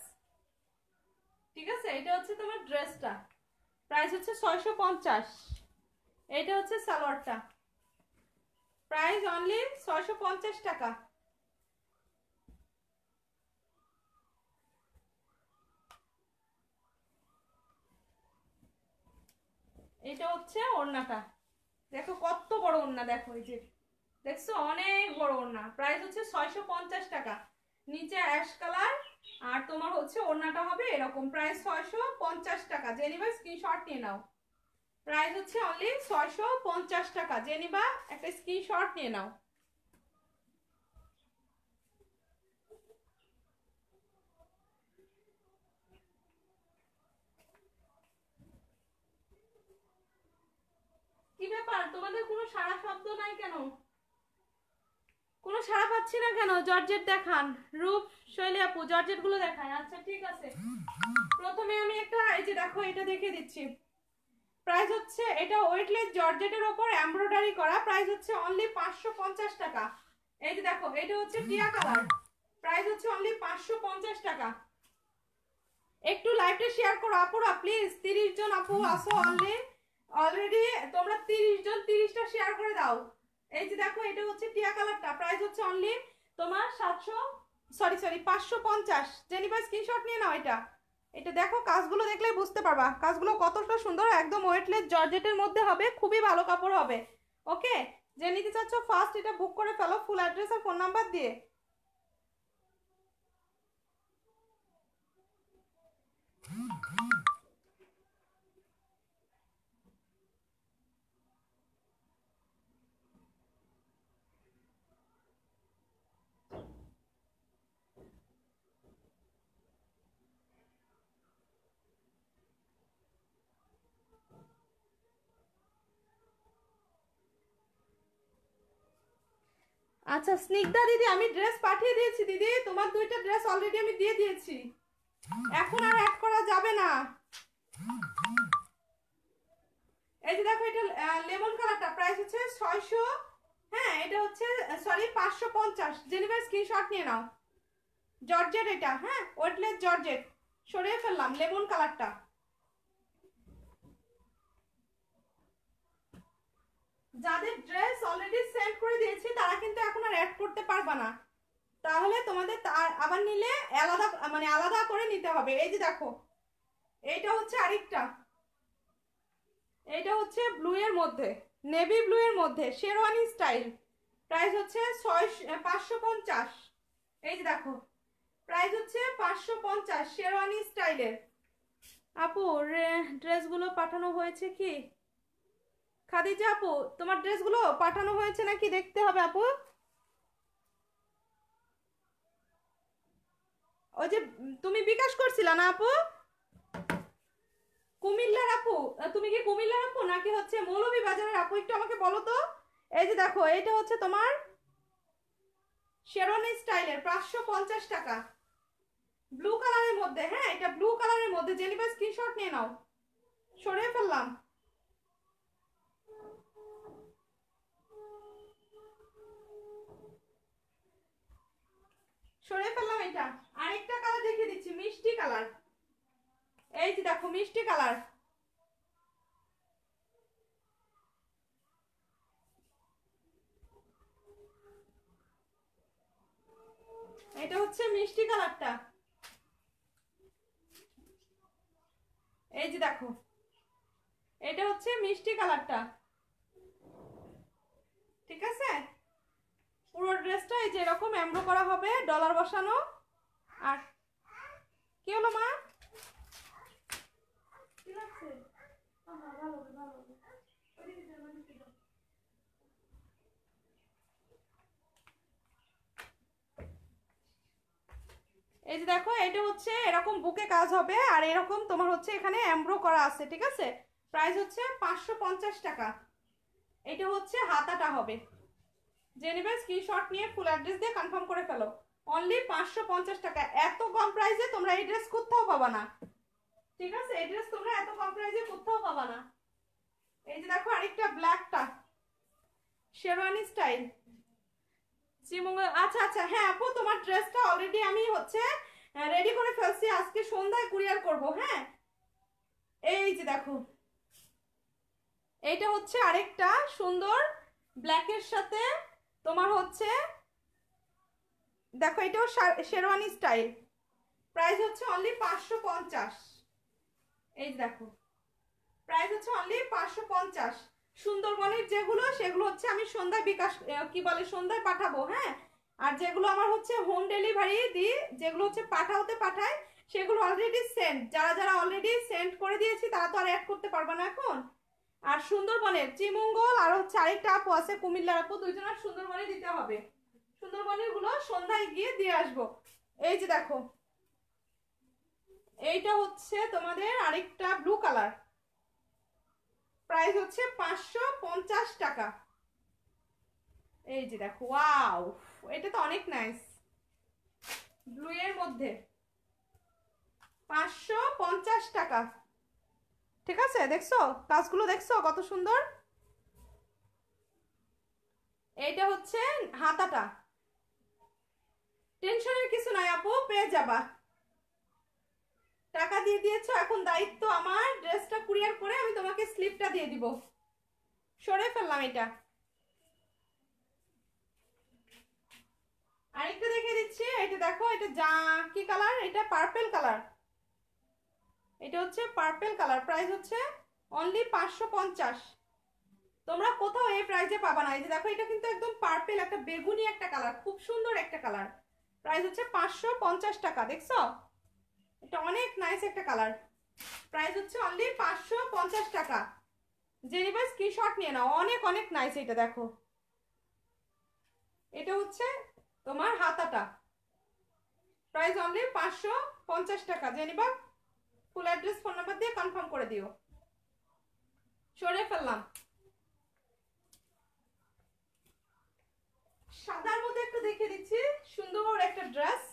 ঠিক আছে এটা হচ্ছে তোমার ড্রেসটা প্রাইস হচ্ছে ছয়শো পঞ্চাশ এটা হচ্ছে সালোয়ারটা প্রাইস অনলি ছয়শো পঞ্চাশ টাকা এটা হচ্ছে ওড়নাটা দেখো কত বড় ওড়না দেখো এই যে দেখছো অনেক বড় ওড়না প্রাইস হচ্ছে ছয়শো পঞ্চাশ টাকা নিচে অ্যাশ কালার আর তোমার হচ্ছে ওড়নাটা হবে এরকম প্রাইস ছয়শো পঞ্চাশ টাকা যে নিবা স্ক্রিনশট নিয়ে নাও প্রাইস হচ্ছে অনলি ছয়শো পঞ্চাশ টাকা যে নিবা একটা স্ক্রিনশট নিয়ে নাও কি ব্যাপার তোমাদের কোনো সারা শব্দ নাই কেন কোনো সারা পাচ্ছি না কেন জর্জেট দেখান রূপ শৈলী আপু জর্জেট গুলো দেখান আচ্ছা ঠিক আছে প্রথমে আমি একটা এই যে দেখো এটা দেখিয়ে দিচ্ছি প্রাইস হচ্ছে এটা ওয়েটলেস জর্জেটের ওপর এমব্রয়ডারি করা প্রাইস হচ্ছে অনলি পাঁচশো পঞ্চাশ টাকা এই যে দেখো এটা হচ্ছে টিয়া কালার প্রাইস হচ্ছে অনলি পাঁচশো পঞ্চাশ টাকা একটু লাইভটা শেয়ার করো আপুরা প্লিজ তিরিশ জন আপু আসো অনলি অলরেডি তোমরা তিরিশ জন তিরিশটা শেয়ার করে দাও এই যে দেখো এটা হচ্ছে টিয়া কালারটা প্রাইস হচ্ছে অনলি তোমার সাতশো সরি সরি পাঁচশো পঞ্চাশ জেনিবা স্ক্রিনশট নিয়ে নাও এটা এটা দেখো কাজগুলো দেখলেই বুঝতে পারবা কাজগুলো কতটা সুন্দর একদম ওয়েটলেস জর্জেটের মধ্যে হবে খুবই ভালো কাপড় হবে ওকে যে নিতে চাচ্ছ ফার্স্ট এটা বুক করে ফেলো ফুল অ্যাড্রেস আর ফোন নাম্বার দিয়ে হুম আচ্ছা স্নিগ্ধা দিদি আমি ড্রেস পাঠিয়ে দিয়েছি দিদি তোমার দুইটা ড্রেস অলরেডি আমি দিয়ে দিয়েছি এখন আর অ্যাড করা যাবে না এই যে দেখো এটা লেমন কালারটা প্রাইস হচ্ছে ছয়শো হ্যাঁ এটা হচ্ছে সরি পাঁচশো পঞ্চাশ জেনিভার স্ক্রিনশট নিয়ে নাও জর্জেট এটা হ্যাঁ ওয়েটলেস জর্জেট সরিয়ে ফেললাম লেমন কালারটা যাদের ড্রেস অলরেডি সেন্ড করে দিয়েছি তারা কিন্তু এখন আর অ্যাড করতে পারবা না তাহলে তোমাদের আবার নিলে আলাদা মানে আলাদা করে নিতে হবে এই যে দেখো এইটা হচ্ছে আরেকটা এইটা হচ্ছে ব্লু এর মধ্যে নেভি ব্লু এর মধ্যে শেরওয়ানি স্টাইল প্রাইস হচ্ছে ছয় পাঁচশো পঞ্চাশ এই যে দেখো প্রাইস হচ্ছে পাঁচশো পঞ্চাশ শেরওয়ানি স্টাইলের আপু ড্রেসগুলো পাঠানো হয়েছে কি খাদিজা আপু তোমার ড্রেসগুলো পাঠানো হয়েছে নাকি দেখতে হবে আপু ওই যে তুমি বিকাশ করছিলা না আপু কুমিল্লার আপু তুমি কি কুমিল্লার আপু নাকি হচ্ছে মৌলভী বাজারের আপু একটু আমাকে বলো তো এই যে দেখো এটা হচ্ছে তোমার শেরোনি স্টাইলের পাঁচশো পঞ্চাশ টাকা ব্লু কালারের মধ্যে হ্যাঁ এটা ব্লু কালারের মধ্যে জেলিবা স্ক্রিনশট নিয়ে নাও সরিয়ে ফেললাম সরে ফেললাম এটা আরেকটা কালার দেখিয়ে দিচ্ছি মিষ্টি কালার এই যে দেখো মিষ্টি কালার এটা হচ্ছে মিষ্টি কালারটা এই যে দেখো এটা হচ্ছে মিষ্টি কালারটা ঠিক আছে পুরো ড্রেসটা এই যে এরকম এমব্রো করা হবে ডলার বসানো আর কি হলো মা এই যে দেখো এটা হচ্ছে এরকম বুকে কাজ হবে আর এরকম তোমার হচ্ছে এখানে এমব্রো করা আছে ঠিক আছে প্রাইস হচ্ছে পাঁচশো টাকা এটা হচ্ছে হাতাটা হবে জেনেবে স্ক্রিনশট নিয়ে ফুল অ্যাড্রেস দিয়ে কনফার্ম করে ফেলো অনলি পাঁচশো পঞ্চাশ টাকা এত কম প্রাইসে তোমরা এই ড্রেস কোথাও পাবা না ঠিক আছে এই ড্রেস তোমরা এত কম প্রাইসে কোথাও পাবা না এই যে দেখো আরেকটা ব্ল্যাকটা শেরওয়ানি স্টাইল শ্রীমঙ্গল আচ্ছা আচ্ছা হ্যাঁ আপু তোমার ড্রেসটা অলরেডি আমি হচ্ছে রেডি করে ফেলছি আজকে সন্ধ্যায় কুরিয়ার করব হ্যাঁ এই যে দেখো এইটা হচ্ছে আরেকটা সুন্দর ব্ল্যাকের সাথে তোমার হচ্ছে দেখো এটাও শেরওয়ানি স্টাইল প্রাইস হচ্ছে অনলি পাঁচশো পঞ্চাশ এই দেখো প্রাইস হচ্ছে অনলি পাঁচশো পঞ্চাশ সুন্দরবনের যেগুলো সেগুলো হচ্ছে আমি সন্ধ্যায় বিকাশ কি বলে সন্ধ্যায় পাঠাবো হ্যাঁ আর যেগুলো আমার হচ্ছে হোম ডেলিভারি দিই যেগুলো হচ্ছে পাঠাওতে পাঠায় সেগুলো অলরেডি সেন্ড যারা যারা অলরেডি সেন্ড করে দিয়েছি তারা তো আর অ্যাড করতে পারবো না এখন আর সুন্দরবনের ত্রিমঙ্গল আর হচ্ছে আরেকটা আপু আছে কুমিল্লার আপু দুইজন আর সুন্দরবনে দিতে হবে সুন্দরবনের গুলো সন্ধ্যায় গিয়ে দিয়ে আসবো এই যে দেখো এইটা হচ্ছে তোমাদের আরেকটা ব্লু কালার প্রাইস হচ্ছে পাঁচশো পঞ্চাশ টাকা এই যে দেখো ওয়াও এটা তো অনেক নাইস ব্লু এর মধ্যে পাঁচশো পঞ্চাশ টাকা ঠিক আছে দেখছো কাজগুলো দেখছো কত সুন্দর এইটা হচ্ছে হাতাটা টেনশনের কিছু নাই আপু পেয়ে যাবা টাকা দিয়ে দিয়েছো এখন দায়িত্ব আমার ড্রেসটা কুরিয়ার করে আমি তোমাকে স্লিপটা দিয়ে দিব সরে ফেললাম এটা আরেকটা দেখে দিচ্ছি এটা দেখো এটা যা কি কালার এটা পার্পেল কালার এটা হচ্ছে পার্পেল কালার প্রাইস হচ্ছে অনলি পাঁচশো পঞ্চাশ তোমরা কোথাও এই প্রাইজে পাবা না এই যে দেখো এটা কিন্তু একদম পার্পেল একটা বেগুনি একটা কালার খুব সুন্দর একটা কালার প্রাইস হচ্ছে পাঁচশো পঞ্চাশ টাকা দেখছো এটা অনেক নাইস একটা কালার প্রাইস হচ্ছে অনলি পাঁচশো পঞ্চাশ টাকা জেনিভার স্ক্রিনশট নিয়ে নাও অনেক অনেক নাইস এটা দেখো এটা হচ্ছে তোমার হাতাটা প্রাইস অনলি পাঁচশো পঞ্চাশ টাকা জেনিভার স্কুল অ্যাড্রেস ফোন নাম্বার দিয়ে কনফার্ম করে দিও সরে ফেললাম সাদার মধ্যে একটা দেখে দিচ্ছি সুন্দর একটা ড্রেস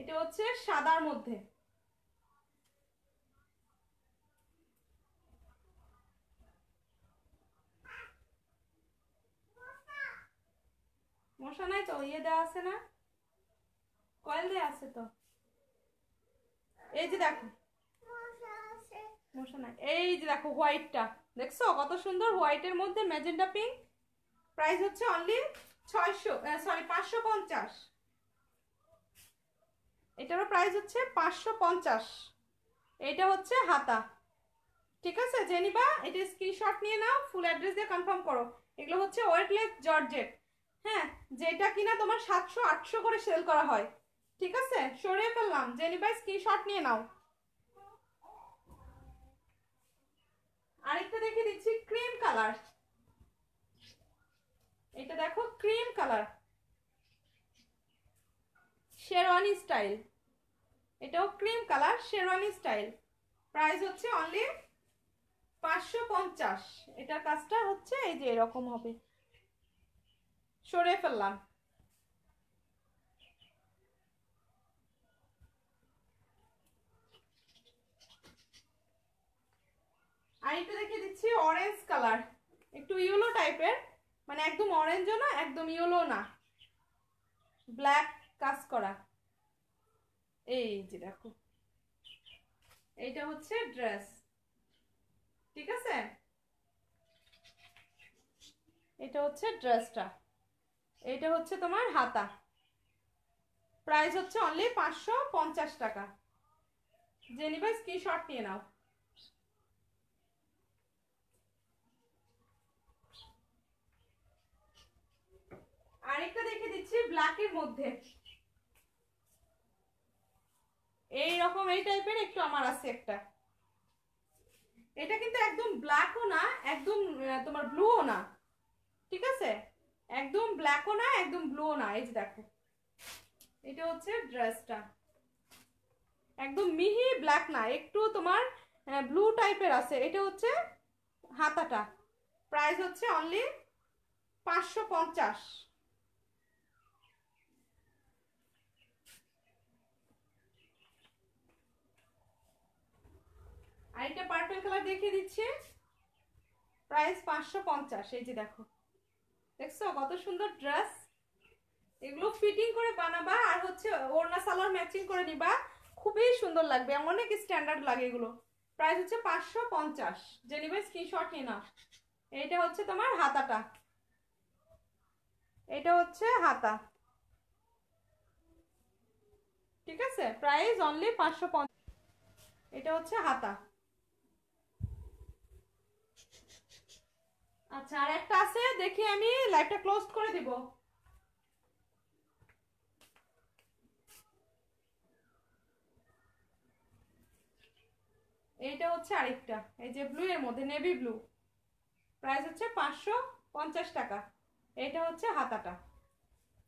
এটা হচ্ছে সাদার মধ্যে মশা নাই তো ইয়ে দেওয়া আছে না কয়েল দিয়ে আছে তো এই যে দেখো এই যে দেখো হোয়াইটটা দেখছো কত সুন্দর হোয়াইটের মধ্যে ম্যাজেন্ডা পিঙ্ক প্রাইস হচ্ছে অনলি ছয়শো সরি পাঁচশো পঞ্চাশ এটারও প্রাইস হচ্ছে পাঁচশো পঞ্চাশ এটা হচ্ছে হাতা ঠিক আছে জেনিবা এটা স্ক্রিনশট নিয়ে নাও ফুল অ্যাড্রেস দিয়ে কনফার্ম করো এগুলো হচ্ছে ওয়েটলেস জর্জেট হ্যাঁ যেটা কিনা তোমার সাতশো আটশো করে সেল করা হয় ঠিক আছে সরিয়ে ফেললাম জেনিবাই স্ক্রিনশট নিয়ে নাও আরেকটা দেখে দিচ্ছি ক্রিম কালার এটা দেখো ক্রিম কালার শেরওয়ানি স্টাইল এটাও cream colour sherwani style price হচ্ছে অনলি পাঁচশো পঞ্চাশ এটার কাজটা হচ্ছে এই যে এরকম হবে সরে ফেললাম আর একটু দেখিয়ে দিচ্ছি অরেঞ্জ কালার একটু ইয়েলো টাইপের মানে একদম অরেঞ্জও না একদম ইয়েলো না ব্ল্যাক কাজ করা এই যে দেখো এইটা হচ্ছে ড্রেস ঠিক আছে এটা হচ্ছে ড্রেসটা এইটা হচ্ছে তোমার হাতা প্রাইস হচ্ছে অনলি পাঁচশো টাকা কি স্ক্রিনশট নিয়ে নাও আরেকটা দেখে দিচ্ছি ব্ল্যাকের মধ্যে এই রকম এই টাইপের একটু আমার আছে একটা এটা কিন্তু একদম ব্ল্যাকও না একদম তোমার ব্লুও না ঠিক আছে একদম ব্ল্যাকও না একদম ব্লুও না এই যে দেখো এটা হচ্ছে ড্রেসটা একদম মিহি ব্ল্যাক না একটু তোমার ব্লু টাইপের আছে এটা হচ্ছে হাতাটা প্রাইস হচ্ছে অনলি পাঁচশো পঞ্চাশ আরেকটা পার্পল কালার দেখিয়ে দিচ্ছে প্রাইস পাঁচশো পঞ্চাশ এই যে দেখো দেখছো কত সুন্দর ড্রেস এগুলো ফিটিং করে বানাবা আর হচ্ছে ওড়না সালোয়ার ম্যাচিং করে নিবা খুবই সুন্দর লাগবে অনেক স্ট্যান্ডার্ড লাগে এগুলো প্রাইস হচ্ছে পাঁচশো পঞ্চাশ যে নিবে স্ক্রিনশট নিয়ে নাও এইটা হচ্ছে তোমার হাতাটা এটা হচ্ছে হাতা ঠিক আছে প্রাইস অনলি পাঁচশো এটা হচ্ছে হাতা আচ্ছা আর একটা আছে দেখি আমি লাইভটা ক্লোজ করে দিব এইটা হচ্ছে আরেকটা এই যে ব্লু এর মধ্যে নেভি ব্লু প্রাইস হচ্ছে পাঁচশো পঞ্চাশ টাকা এটা হচ্ছে হাতাটা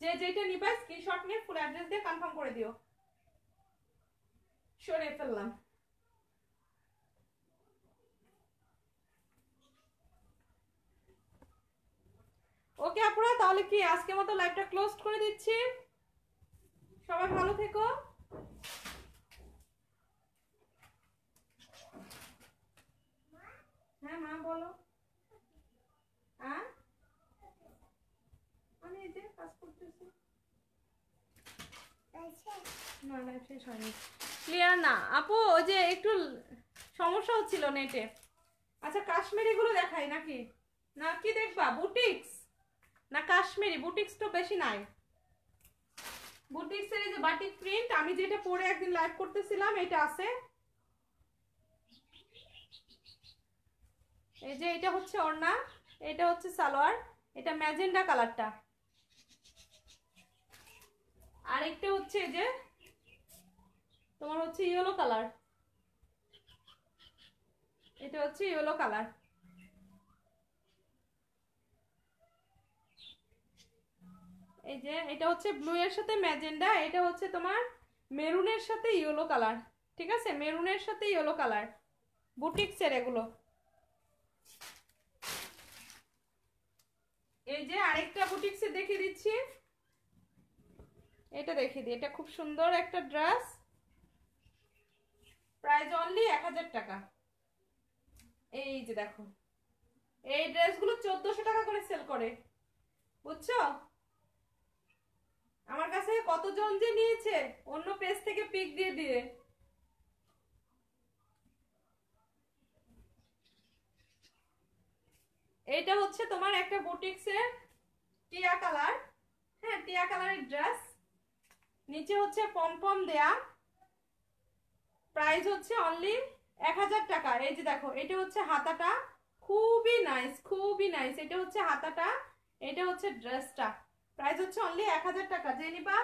যে যেটা নিবা স্ক্রিনশট নিয়ে ফুল অ্যাড্রেস দিয়ে কনফার্ম করে দিও সরে ফেললাম ওকে আপুরা তাহলে কি আজকে মতো লাইভটা ক্লোজ করে দিচ্ছি সবাই ভালো থেকো হ্যাঁ আমি যে কাজ করতেছি না ক্লিয়ার না আপু ওই যে একটু সমস্যা হচ্ছিল নেটে আচ্ছা কাশ্মীরিগুলো দেখাই নাকি না কি দেখবা বুটিক্স না কাশ্মীরি বুটিক্স তো বেশি নাই বুটিক্সের এই যে বাটিক প্রিন্ট আমি যেটা পরে একদিন লাইভ করতেছিলাম এটা আছে এই যে এটা হচ্ছে ওড়না এটা হচ্ছে সালোয়ার এটা ম্যাজেন্ডা কালারটা আরেকটা হচ্ছে এই যে তোমার হচ্ছে ইয়েলো কালার এটা হচ্ছে ইয়েলো কালার এই যে এটা হচ্ছে ব্লু এর সাথে ম্যাজেন্ডা এটা হচ্ছে তোমার মেরুনের সাথে ইয়েলো কালার ঠিক আছে মেরুনের সাথে ইয়েলো কালার বুটিক্সের এগুলো এই যে আরেকটা বুটিক্সে দেখে দিচ্ছি এটা দেখে দিই এটা খুব সুন্দর একটা ড্রেস প্রাইস অনলি এক হাজার টাকা এই যে দেখো এই ড্রেসগুলো চোদ্দোশো টাকা করে সেল করে বুঝছো আমার কাছে কতজন যে নিয়েছে অন্য পেজ থেকে পিক দিয়ে দিয়ে এটা হচ্ছে তোমার একটা বুটিক্সের টিয়া কালার হ্যাঁ টিয়া কালারের ড্রেস নিচে হচ্ছে পমপম দেয়া প্রাইস হচ্ছে অনলি এক হাজার টাকা এই যে দেখো এটা হচ্ছে হাতাটা খুবই নাইস খুবই নাইস এটা হচ্ছে হাতাটা এটা হচ্ছে ড্রেসটা প্রাইস হচ্ছে অনলি এক হাজার টাকা যে নিবা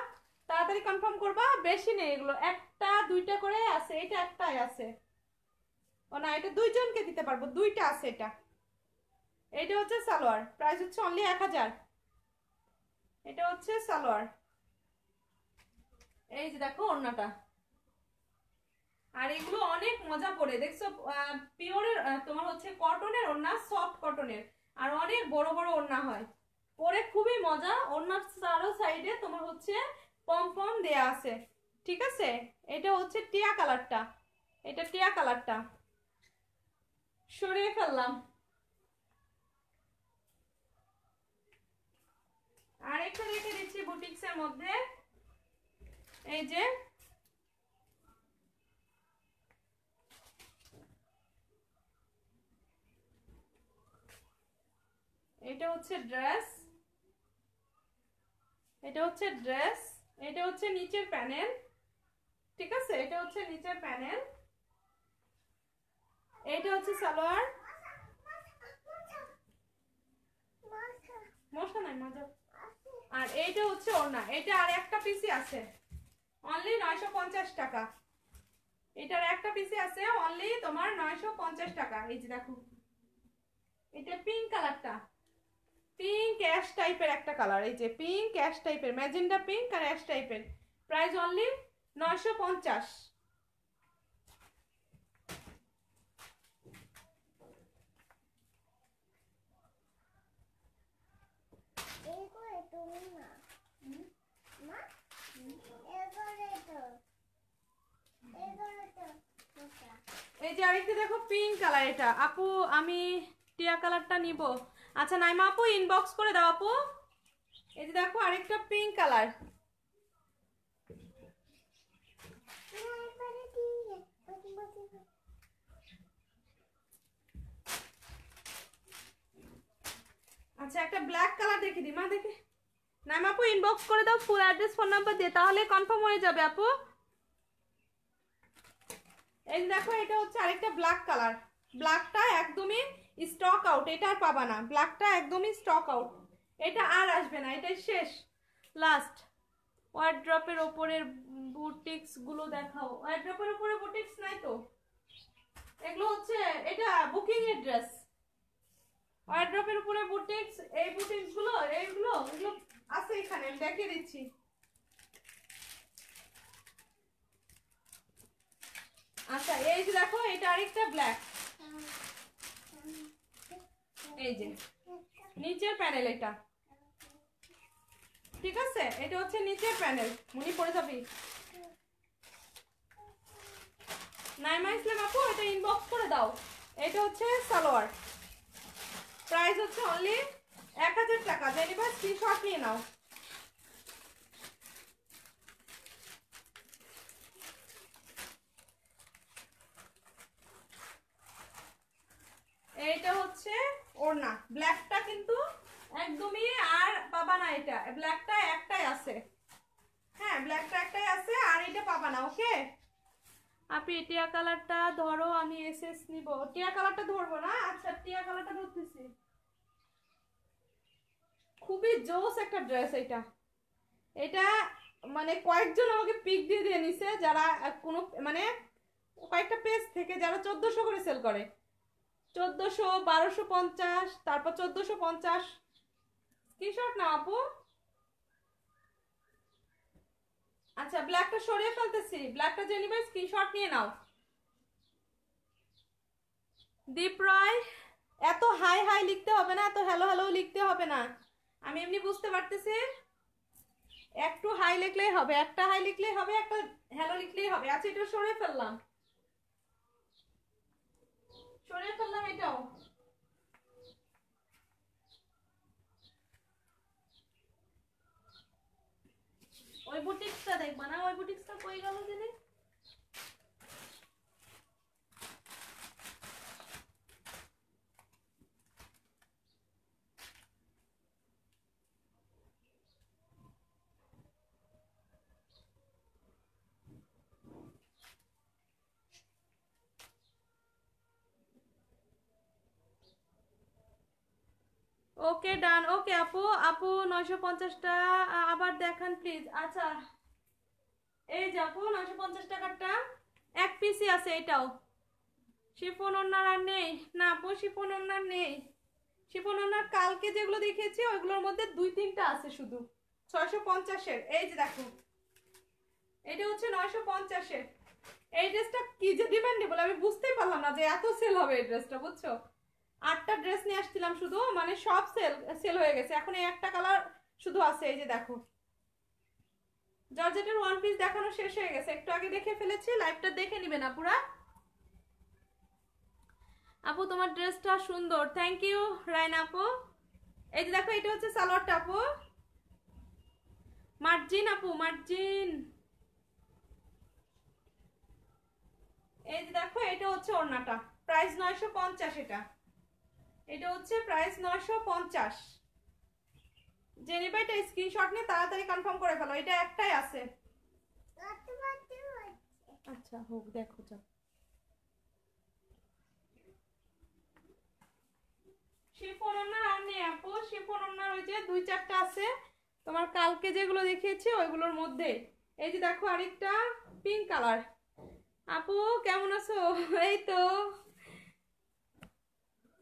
তাড়াতাড়ি কনফার্ম করবা বেশি নেই এগুলো একটা দুইটা করে আছে এটা একটাই আছে ও না এটা দুইজনকে দিতে পারবো দুইটা আছে এটা এটা হচ্ছে সালোয়ার প্রাইস হচ্ছে অনলি এক হাজার এটা হচ্ছে সালোয়ার এই যে দেখো অন্যটা আর এগুলো অনেক মজা করে দেখছো পিওরের তোমার হচ্ছে কটনের ওড়না সফট কটনের আর অনেক বড় বড় ওড়না হয় পরে খুবই মজা ওনার চারো সাইডে তোমার হচ্ছে পমপম দেয়া আছে ঠিক আছে এটা হচ্ছে টিয়া কালারটা এটা টিয়া কালারটা সরিয়ে ফেললাম আর একটা রেখে দিচ্ছি বুটিক্সের মধ্যে এই যে এটা হচ্ছে ড্রেস এটা হচ্ছে ড্রেস এটা হচ্ছে নিচের প্যানেল ঠিক আছে এটা হচ্ছে নিচের প্যানেল এটা হচ্ছে সালোয়ার মশা নাই মাজা আর এইটা হচ্ছে ওড়না এটা আর একটা পিসি আছে অনলি নয়শো পঞ্চাশ টাকা এটার একটা পিসি আছে অনলি তোমার নয়শো পঞ্চাশ টাকা এই যে দেখো এটা পিঙ্ক কালারটা পিঙ্ক অ্যাশ টাইপের একটা কালার এই যে পিঙ্ক অ্যাশ টাইপের ম্যাজেন্ডা পিঙ্ক আর অ্যাশ টাইপের প্রাইস অনলি নয়শো পঞ্চাশ এই যে আরেকটি দেখো পিঙ্ক কালার এটা আপু আমি টিয়া কালারটা নিব আচ্ছা নাইমা আপু ইনবক্স করে দাও আপু এই যে দেখো আরেকটা পিঙ্ক কালার আচ্ছা একটা ব্ল্যাক কালার দেখে দিই মা দেখে নাইমা আপু ইনবক্স করে দাও ফুল অ্যাড্রেস ফোন নাম্বার দিয়ে তাহলে কনফার্ম হয়ে যাবে আপু এই দেখো এটা হচ্ছে আরেকটা ব্ল্যাক কালার ব্ল্যাকটা একদমই স্টক আউট এটা আর পাবা না ব্ল্যাকটা একদমই স্টক আউট এটা আর আসবে না এটাই শেষ লাস্ট ওয়ার্ড্রপের ওপরের বুটিক্সগুলো দেখাও ওয়ার্ড্রপের ওপরে বুটিক্স নাই তো এগুলো হচ্ছে এটা বুকিং অ্যাড্রেস ড্রেস ওয়ার্ড্রপের উপরে বুটিক্স এই বুটিক্সগুলো এইগুলো এগুলো আছে এখানে আমি দেখিয়ে দিচ্ছি আচ্ছা এই যে দেখো এটা আরেকটা ব্ল্যাক এই যে নিচের প্যানেল এটা ঠিক আছে এটা হচ্ছে নিচের প্যানেল মুনি পড়ে যাবি নাইমা ইসলাম আপু এটা ইনবক্স করে দাও এটা হচ্ছে সালোয়ার প্রাইস হচ্ছে অনলি এক হাজার টাকা ডেলিভার স্ক্রিনশট নিয়ে নাও এইটা হচ্ছে ওর না ব্ল্যাকটা কিন্তু একদমই আর পাবা না এটা ব্ল্যাকটা একটাই আছে হ্যাঁ ব্ল্যাকটা একটাই আছে আর এটা পাবা না ওকে আপনি টিয়া কালারটা ধরো আমি এসএস নিবো টিয়া কালারটা ধরবো না আচ্ছা টিয়া কালারটা ধরতেছি খুবই জোস একটা ড্রেস এটা এটা মানে কয়েকজন আমাকে পিক দিয়ে দিয়ে নিছে যারা কোনো মানে কয়েকটা পেজ থেকে যারা চোদ্দোশো করে সেল করে চোদ্দোশো বারোশো পঞ্চাশ তারপর চোদ্দোশো পঞ্চাশ স্ক্রিনশট না আপু আচ্ছা ব্ল্যাকটা সরিয়ে ফেলতেছি ব্ল্যাকটা যে নিবে স্ক্রিনশট নিয়ে নাও দীপ রায় এত হাই হাই লিখতে হবে না এত হ্যালো হ্যালো লিখতে হবে না আমি এমনি বুঝতে পারতেছি একটু হাই লিখলেই হবে একটা হাই লিখলেই হবে একটা হ্যালো লিখলেই হবে আচ্ছা এটা সরে ফেললাম সরিয়ে ফেললাম এটাও ওই বুটিক্সটা দেখবা না ওই বুটিক্সটা কই গেল জিনিস ওকে ডান ওকে আপু আপু নয়শো পঞ্চাশটা আবার দেখান প্লিজ আচ্ছা এই যে আপু নয়শো পঞ্চাশ টাকারটা এক পিসি আছে এটাও শিফন ওনার আর নেই না আপু শিফন ওনার নেই শিফন ওনার কালকে যেগুলো দেখিয়েছি ওইগুলোর মধ্যে দুই তিনটা আছে শুধু ছয়শো পঞ্চাশের এই যে দেখো এটা হচ্ছে নয়শো পঞ্চাশের এই ড্রেসটা কি যে ডিমান্ডেবল আমি বুঝতেই পারলাম না যে এত সেল হবে এই ড্রেসটা বুঝছো আটটা ড্রেস নিয়ে আসছিলাম শুধু মানে সব সেল সেল হয়ে গেছে এখন এই একটা কালার শুধু আছে এই যে দেখো জর্জেটের ওয়ান পিস দেখানো শেষ হয়ে গেছে একটু আগে দেখে ফেলেছি লাইভটা দেখে নিবেন আপুরা আপু তোমার ড্রেসটা সুন্দর থ্যাংক ইউ রায়না আপু এই যে দেখো এটা হচ্ছে সালোয়ারটা আপু মার্জিন আপু মার্জিন এই যে দেখো এটা হচ্ছে ওড়নাটা প্রাইস নয়শো পঞ্চাশ এটা এটা হচ্ছে প্রাইস নয়শো পঞ্চাশ জেনিবা এটা স্ক্রিনশট নিয়ে তাড়াতাড়ি কনফার্ম করে ফেলো এটা একটাই আছে আচ্ছা হোক দেখো আর নেই আপু ওই যে দুই চারটা আছে তোমার কালকে যেগুলো দেখিয়েছি ওইগুলোর মধ্যে এই যে দেখো আরেকটা পিঙ্ক কালার আপু কেমন আছো এই তো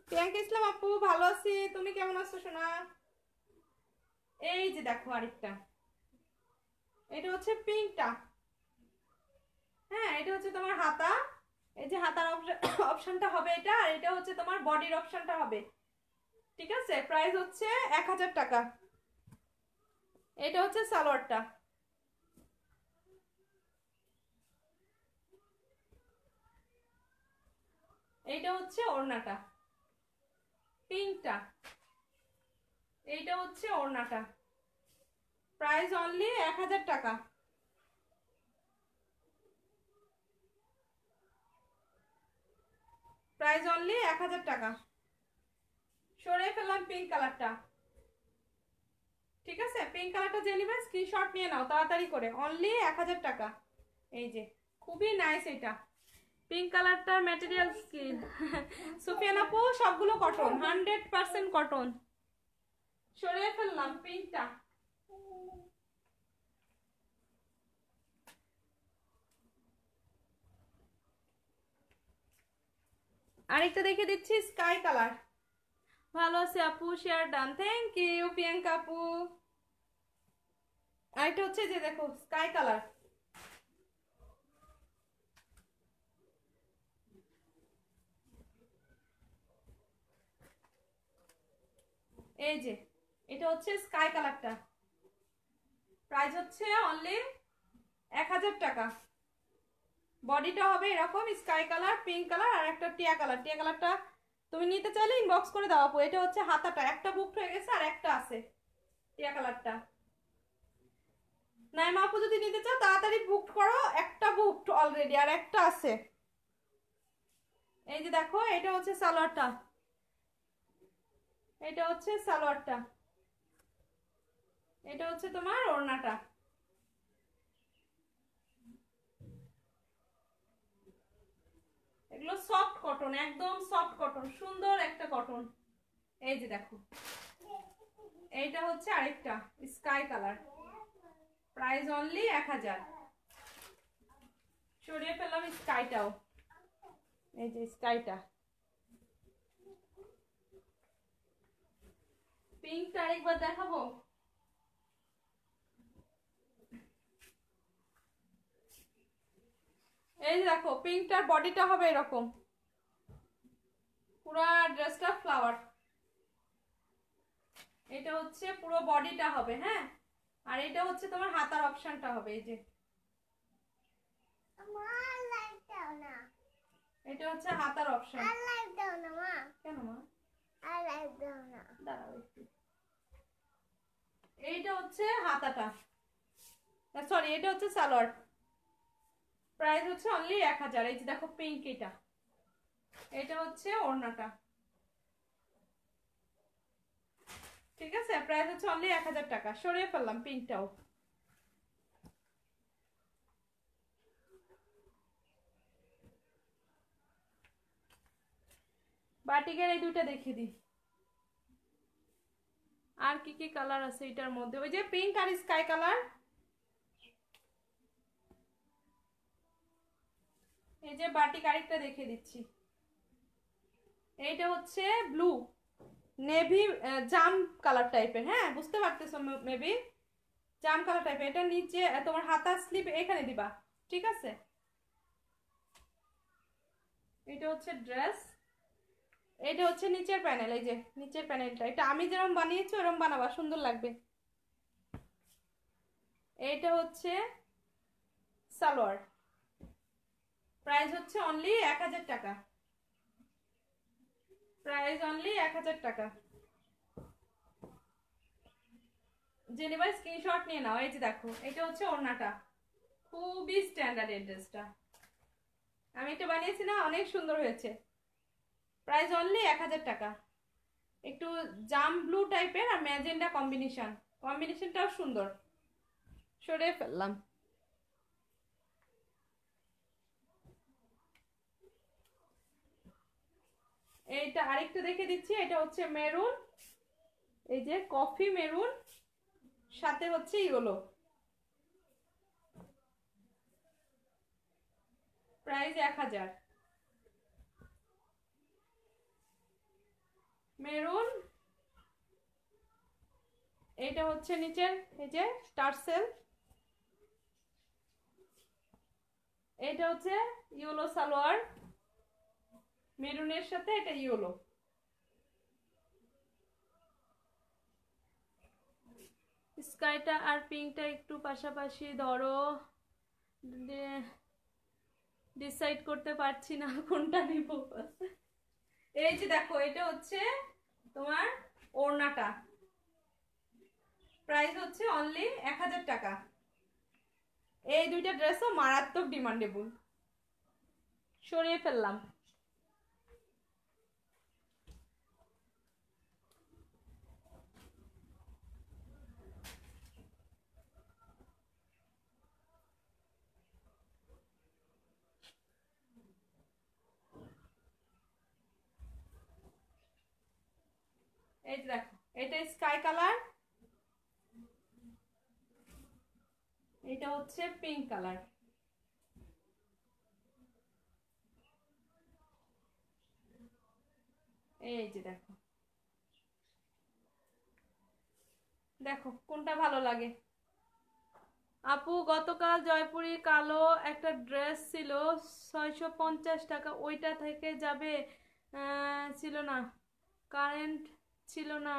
প্রিয়াঙ্কা ইসলাম আপু ভালো আছি তুমি কেমন আছো সোনা এই যে দেখো আরেকটা এটা হচ্ছে পিঙ্কটা হ্যাঁ এটা হচ্ছে তোমার হাতা এই যে হাতার অপশনটা হবে এটা আর এটা হচ্ছে তোমার বডির অপশনটা হবে ঠিক আছে প্রাইস হচ্ছে এক হাজার টাকা এটা হচ্ছে সালোয়ারটা এইটা হচ্ছে ওড়নাটা পিঙ্কটা এইটা হচ্ছে ওড়নাটা প্রাইস অনলি এক টাকা প্রাইস অনলি এক হাজার টাকা সরে ফেললাম পিঙ্ক কালারটা ঠিক আছে পিঙ্ক কালারটা যে নেবেন স্ক্রিনশট নিয়ে নাও তাড়াতাড়ি করে অনলি এক হাজার টাকা এই যে খুবই নাইস এটা পিঙ্ক কালারটার ম্যাটেরিয়াল কি সুফিয়ান আপু সবগুলো কটন হান্ড্রেড পার্সেন্ট কটন সরিয়ে ফেললাম পিঙ্কটা আরেকটা দেখে দিচ্ছি স্কাই কালার ভালো আছে আপু share done thank you Priyanka আপু আরেকটা হচ্ছে যে দেখো স্কাই কালার এই যে এটা হচ্ছে স্কাই কালারটা প্রাইস হচ্ছে অনলি এক হাজার টাকা বডিটা হবে এরকম স্কাই কালার পিঙ্ক কালার আর একটা টিয়া কালার টিয়া কালারটা তুমি নিতে চাইলে ইনবক্স করে দাও আপু এটা হচ্ছে হাতাটা একটা বুক হয়ে গেছে আর একটা আছে টিয়া কালারটা নাইমা আপু যদি নিতে চাও তাড়াতাড়ি বুক করো একটা বুকড অলরেডি আর একটা আছে এই যে দেখো এটা হচ্ছে সালোয়ারটা এটা হচ্ছে সালোয়ারটা এটা হচ্ছে তোমার ওড়নাটা এগুলো সফট কটন একদম সফট কটন সুন্দর একটা কটন এই যে দেখো এইটা হচ্ছে আরেকটা স্কাই কালার প্রাইস অনলি এক হাজার সরিয়ে ফেললাম স্কাইটাও এই যে স্কাইটা পিঙ্কটা আরেকবার দেখাবো এই যে দেখো পিঙ্কটার বডিটা হবে এরকম পুরো ড্রেসটা ফ্লাওয়ার এটা হচ্ছে পুরো বডিটা হবে হ্যাঁ আর এটা হচ্ছে তোমার হাতার অপশনটা হবে এই যে এটা হচ্ছে হাতার অপশন কেন মা দাঁড়াও একটু এইটা হচ্ছে হাতাটা সরি এটা হচ্ছে সালোয়ার প্রাইস হচ্ছে অনলি এক হাজার এই যে দেখো পিঙ্ক এটা এটা হচ্ছে ওড়নাটা ঠিক আছে প্রাইস হচ্ছে অনলি এক হাজার টাকা সরিয়ে ফেললাম পিঙ্কটাও বাটিকের এই দুইটা দেখিয়ে দিই আর কি কি কালার আছে এটার মধ্যে ওই যে পিঙ্ক আর স্কাই কালার এই যে বাটি কারিকটা দেখিয়ে দিচ্ছি এইটা হচ্ছে ব্লু নেভি জাম কালার টাইপের হ্যাঁ বুঝতে পারতেছো মেবি জাম কালার টাইপের এটা নিচে তোমার হাতা স্লিপ এখানে দিবা ঠিক আছে এটা হচ্ছে ড্রেস এটা হচ্ছে নিচের প্যানেল এই যে নিচের প্যানেলটা এটা আমি যেরকম বানিয়েছি ওরকম বানাবা সুন্দর লাগবে এটা হচ্ছে সালোয়ার প্রাইস হচ্ছে অনলি এক হাজার টাকা প্রাইস অনলি এক হাজার টাকা জেনেভার স্ক্রিনশট নিয়ে নাও এই যে দেখো এটা হচ্ছে ওড়নাটা খুবই স্ট্যান্ডার্ড এড্রেসটা ড্রেসটা আমি এটা বানিয়েছি না অনেক সুন্দর হয়েছে প্রাইস অনলি এক হাজার টাকা একটু জাম ব্লু টাইপের আর ম্যাজেন্ডা কম্বিনেশন কম্বিনেশনটাও সুন্দর সরে ফেললাম এইটা আরেকটা দেখে দিচ্ছি এটা হচ্ছে মেরুন এই যে কফি মেরুন সাথে হচ্ছে ইয়েলো প্রাইস এক হাজার মেরুন এইটা হচ্ছে নিচের এই যে স্টার সেল এটা হচ্ছে ইয়েলো সালোয়ার মেরুনের সাথে এটা ইয়েলো স্কাইটা আর পিঙ্কটা একটু পাশাপাশি ধরো ডিসাইড করতে পারছি না কোনটা নেব এই যে দেখো এটা হচ্ছে তোমার ওড়নাটা প্রাইস হচ্ছে অনলি এক হাজার টাকা এই দুইটা ড্রেসও মারাত্মক ডিমান্ডেবল সরিয়ে ফেললাম এই দেখো এটা স্কাই কালার এটা হচ্ছে পিঙ্ক কালার এই যে দেখো দেখো কোনটা ভালো লাগে আপু গতকাল জয়পুরি কালো একটা ড্রেস ছিল ছয়শো পঞ্চাশ টাকা ওইটা থেকে যাবে ছিল না কারেন্ট ছিল না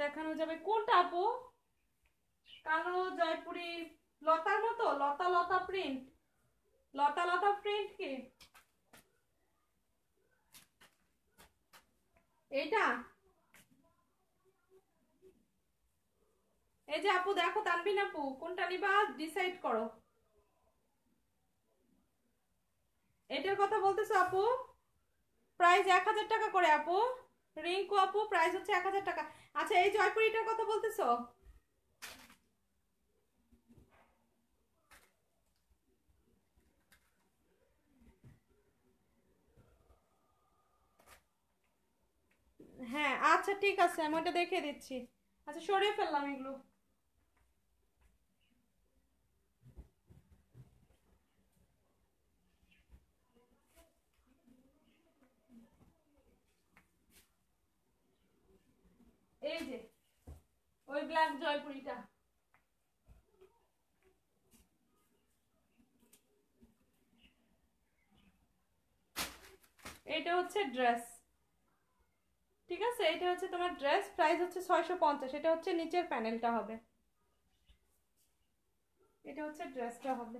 দেখানো যাবে কোনটা আপু কালো জয়পুরি লতার মতো লতা লতা প্রিন্ট লতা লতা প্রিন্ট কি এইটা এই যে আপু দেখো তানবিন আপু কোনটা নিবা ডিসাইড করো এটার কথা বলতেছো আপু প্রাইস এক টাকা করে আপু রিঙ্কু আপু প্রাইস হচ্ছে এক হাজার টাকা আচ্ছা এই জয়পুরিটার কথা বলতেছো হ্যাঁ আচ্ছা ঠিক আছে আমি ওটা দেখে দিচ্ছি আচ্ছা সরিয়ে ফেললাম এগুলো এই যে ওই ব্ল্যাক জয়পুরিটা এটা হচ্ছে ড্রেস ঠিক আছে এটা হচ্ছে তোমার ড্রেস প্রাইস হচ্ছে ছয়শো পঞ্চাশ এটা হচ্ছে নিচের প্যানেলটা হবে এটা হচ্ছে ড্রেসটা হবে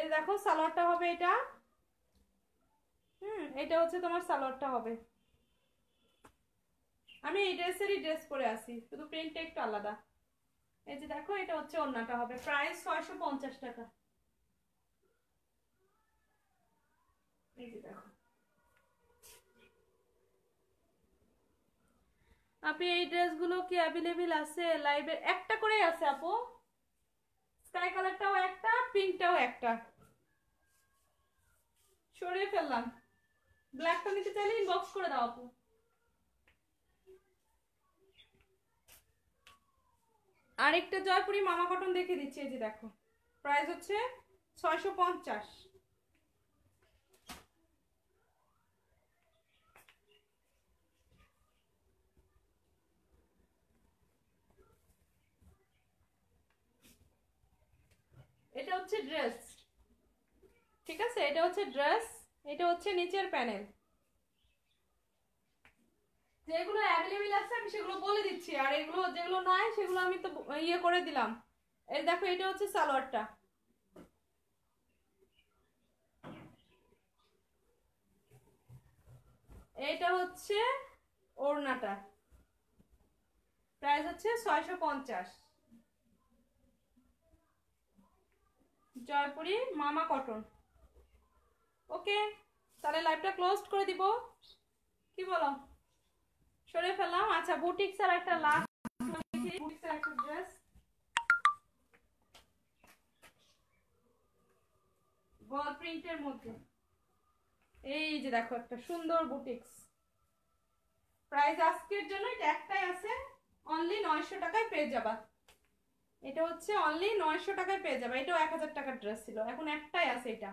এই দেখো সালোয়ারটা হবে এটা হুম এটা হচ্ছে তোমার সালোয়ারটা হবে আমি এই ড্রেসেরই ড্রেস পরে আসি শুধু প্রিন্টটা একটু আলাদা এই যে দেখো এটা হচ্ছে অন্যটা হবে প্রাইস ছয়শো পঞ্চাশ টাকা এই যে দেখো আপনি এই ড্রেসগুলো কি অ্যাভেলেবেল আছে লাইভে একটা করে আছে আপু স্কাই কালারটাও একটা পিঙ্কটাও একটা সরিয়ে ফেললাম ব্ল্যাকটা নিতে চাইলে ইনবক্স করে দাও আপু আরেকটা জয়পুরি মামা কটন দেখে দিচ্ছি এই যে দেখো প্রাইস হচ্ছে ছয়শো পঞ্চাশ এটা হচ্ছে ড্রেস ঠিক আছে এটা হচ্ছে ড্রেস এটা হচ্ছে নিচের প্যানেল যেগুলো অ্যাভেলেবেল আছে আমি সেগুলো বলে দিচ্ছি আর এগুলো যেগুলো নাই সেগুলো আমি তো ইয়ে করে দিলাম এই দেখো এটা হচ্ছে সালোয়ারটা এটা হচ্ছে ওড়নাটা প্রাইস হচ্ছে ছয়শো পঞ্চাশ জয়পুরি মামা কটন ওকে তাহলে লাইভটা ক্লোজ করে দিব কি বলো সরে ফেলাম আচ্ছা বুটিক্স আর একটা লাস্ট বুটিক্স একটা ড্রেস বল মধ্যে এই যে দেখো একটা সুন্দর বুটিক্স প্রাইস আজকের জন্য এটা একটাই আছে অনলি নয়শো টাকায় পেয়ে যাবা এটা হচ্ছে অনলি নয়শো টাকায় পেয়ে যাবা এটাও এক হাজার টাকার ড্রেস ছিল এখন একটাই আছে এটা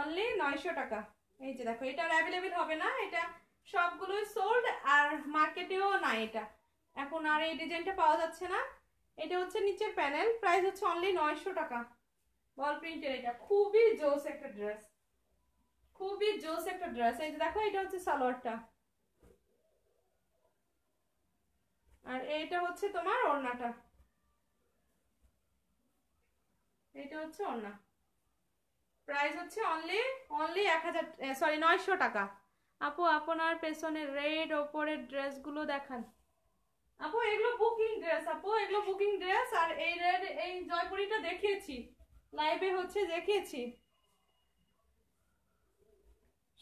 অনলি নয়শো টাকা এই যে দেখো এটা অ্যাভেলেবেল হবে না এটা সবগুলোই সোল্ড আর মার্কেটেও না এটা এখন আর এই ডিজাইনটা পাওয়া যাচ্ছে না এটা হচ্ছে নিচের প্যানেল প্রাইস হচ্ছে অনলি নয়শো টাকা বল প্রিন্টের এটা খুবই জোস একটা ড্রেস খুবই জোস একটা ড্রেস এই যে দেখো এটা হচ্ছে সালোয়ারটা আর এইটা হচ্ছে তোমার ওড়নাটা এটা হচ্ছে ওড়না প্রাইস হচ্ছে অনলি অনলি এক হাজার সরি নয়শো টাকা আপু আপনার পেছনে রেড ওপরের ড্রেসগুলো দেখান আপু এগুলো বুকিং ড্রেস আপু এগুলো বুকিং ড্রেস আর এই রেড এই জয়পুরিটা দেখিয়েছি লাইভে হচ্ছে দেখিয়েছি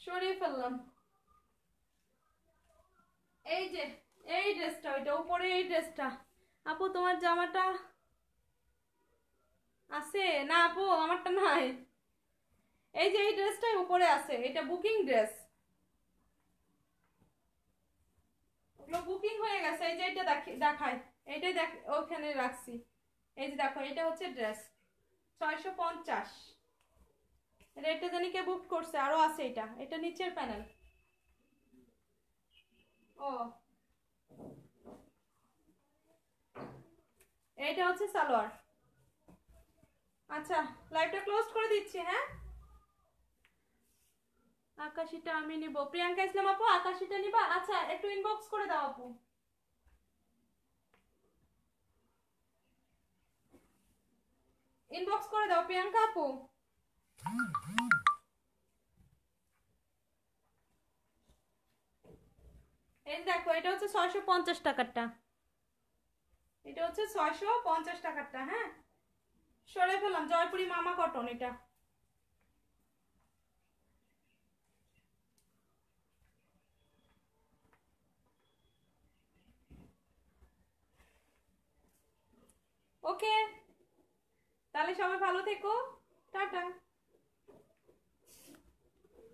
সরিয়ে ফেললাম এই যে এই ড্রেসটা ওইটা উপরে এই ড্রেসটা আপু তোমার জামাটা আছে না আপু আমারটা নাই এই যে এই ড্রেসটাই উপরে আছে এটা বুকিং ড্রেস ওগুলো বুকিং হয়ে গেছে এই যে এটা দেখায় এটাই দেখ ওখানে রাখছি এই যে দেখো এটা হচ্ছে ড্রেস ছয়শো পঞ্চাশ এটা জানি কে বুক করছে আরও আছে এটা এটা নিচের প্যানেল ও এটা হচ্ছে সালোয়ার আচ্ছা লাইভটা ক্লোজ করে দিচ্ছি হ্যাঁ আকাশিটা আমি নিব প্রিয়াঙ্কা ইসলাম আপু আকাশিটা নিবা আচ্ছা একটু ইনবক্স করে দাও আপু ইনবক্স করে দাও প্রিয়াঙ্কা আপু এই দেখো এটা হচ্ছে ছয়শো পঞ্চাশ টাকারটা এটা হচ্ছে ছয়শো পঞ্চাশ টাকারটা হ্যাঁ সরে ফেলাম জয়পুরি মামা কটন এটা ওকে তাহলে সবাই ভালো থেকো টাটা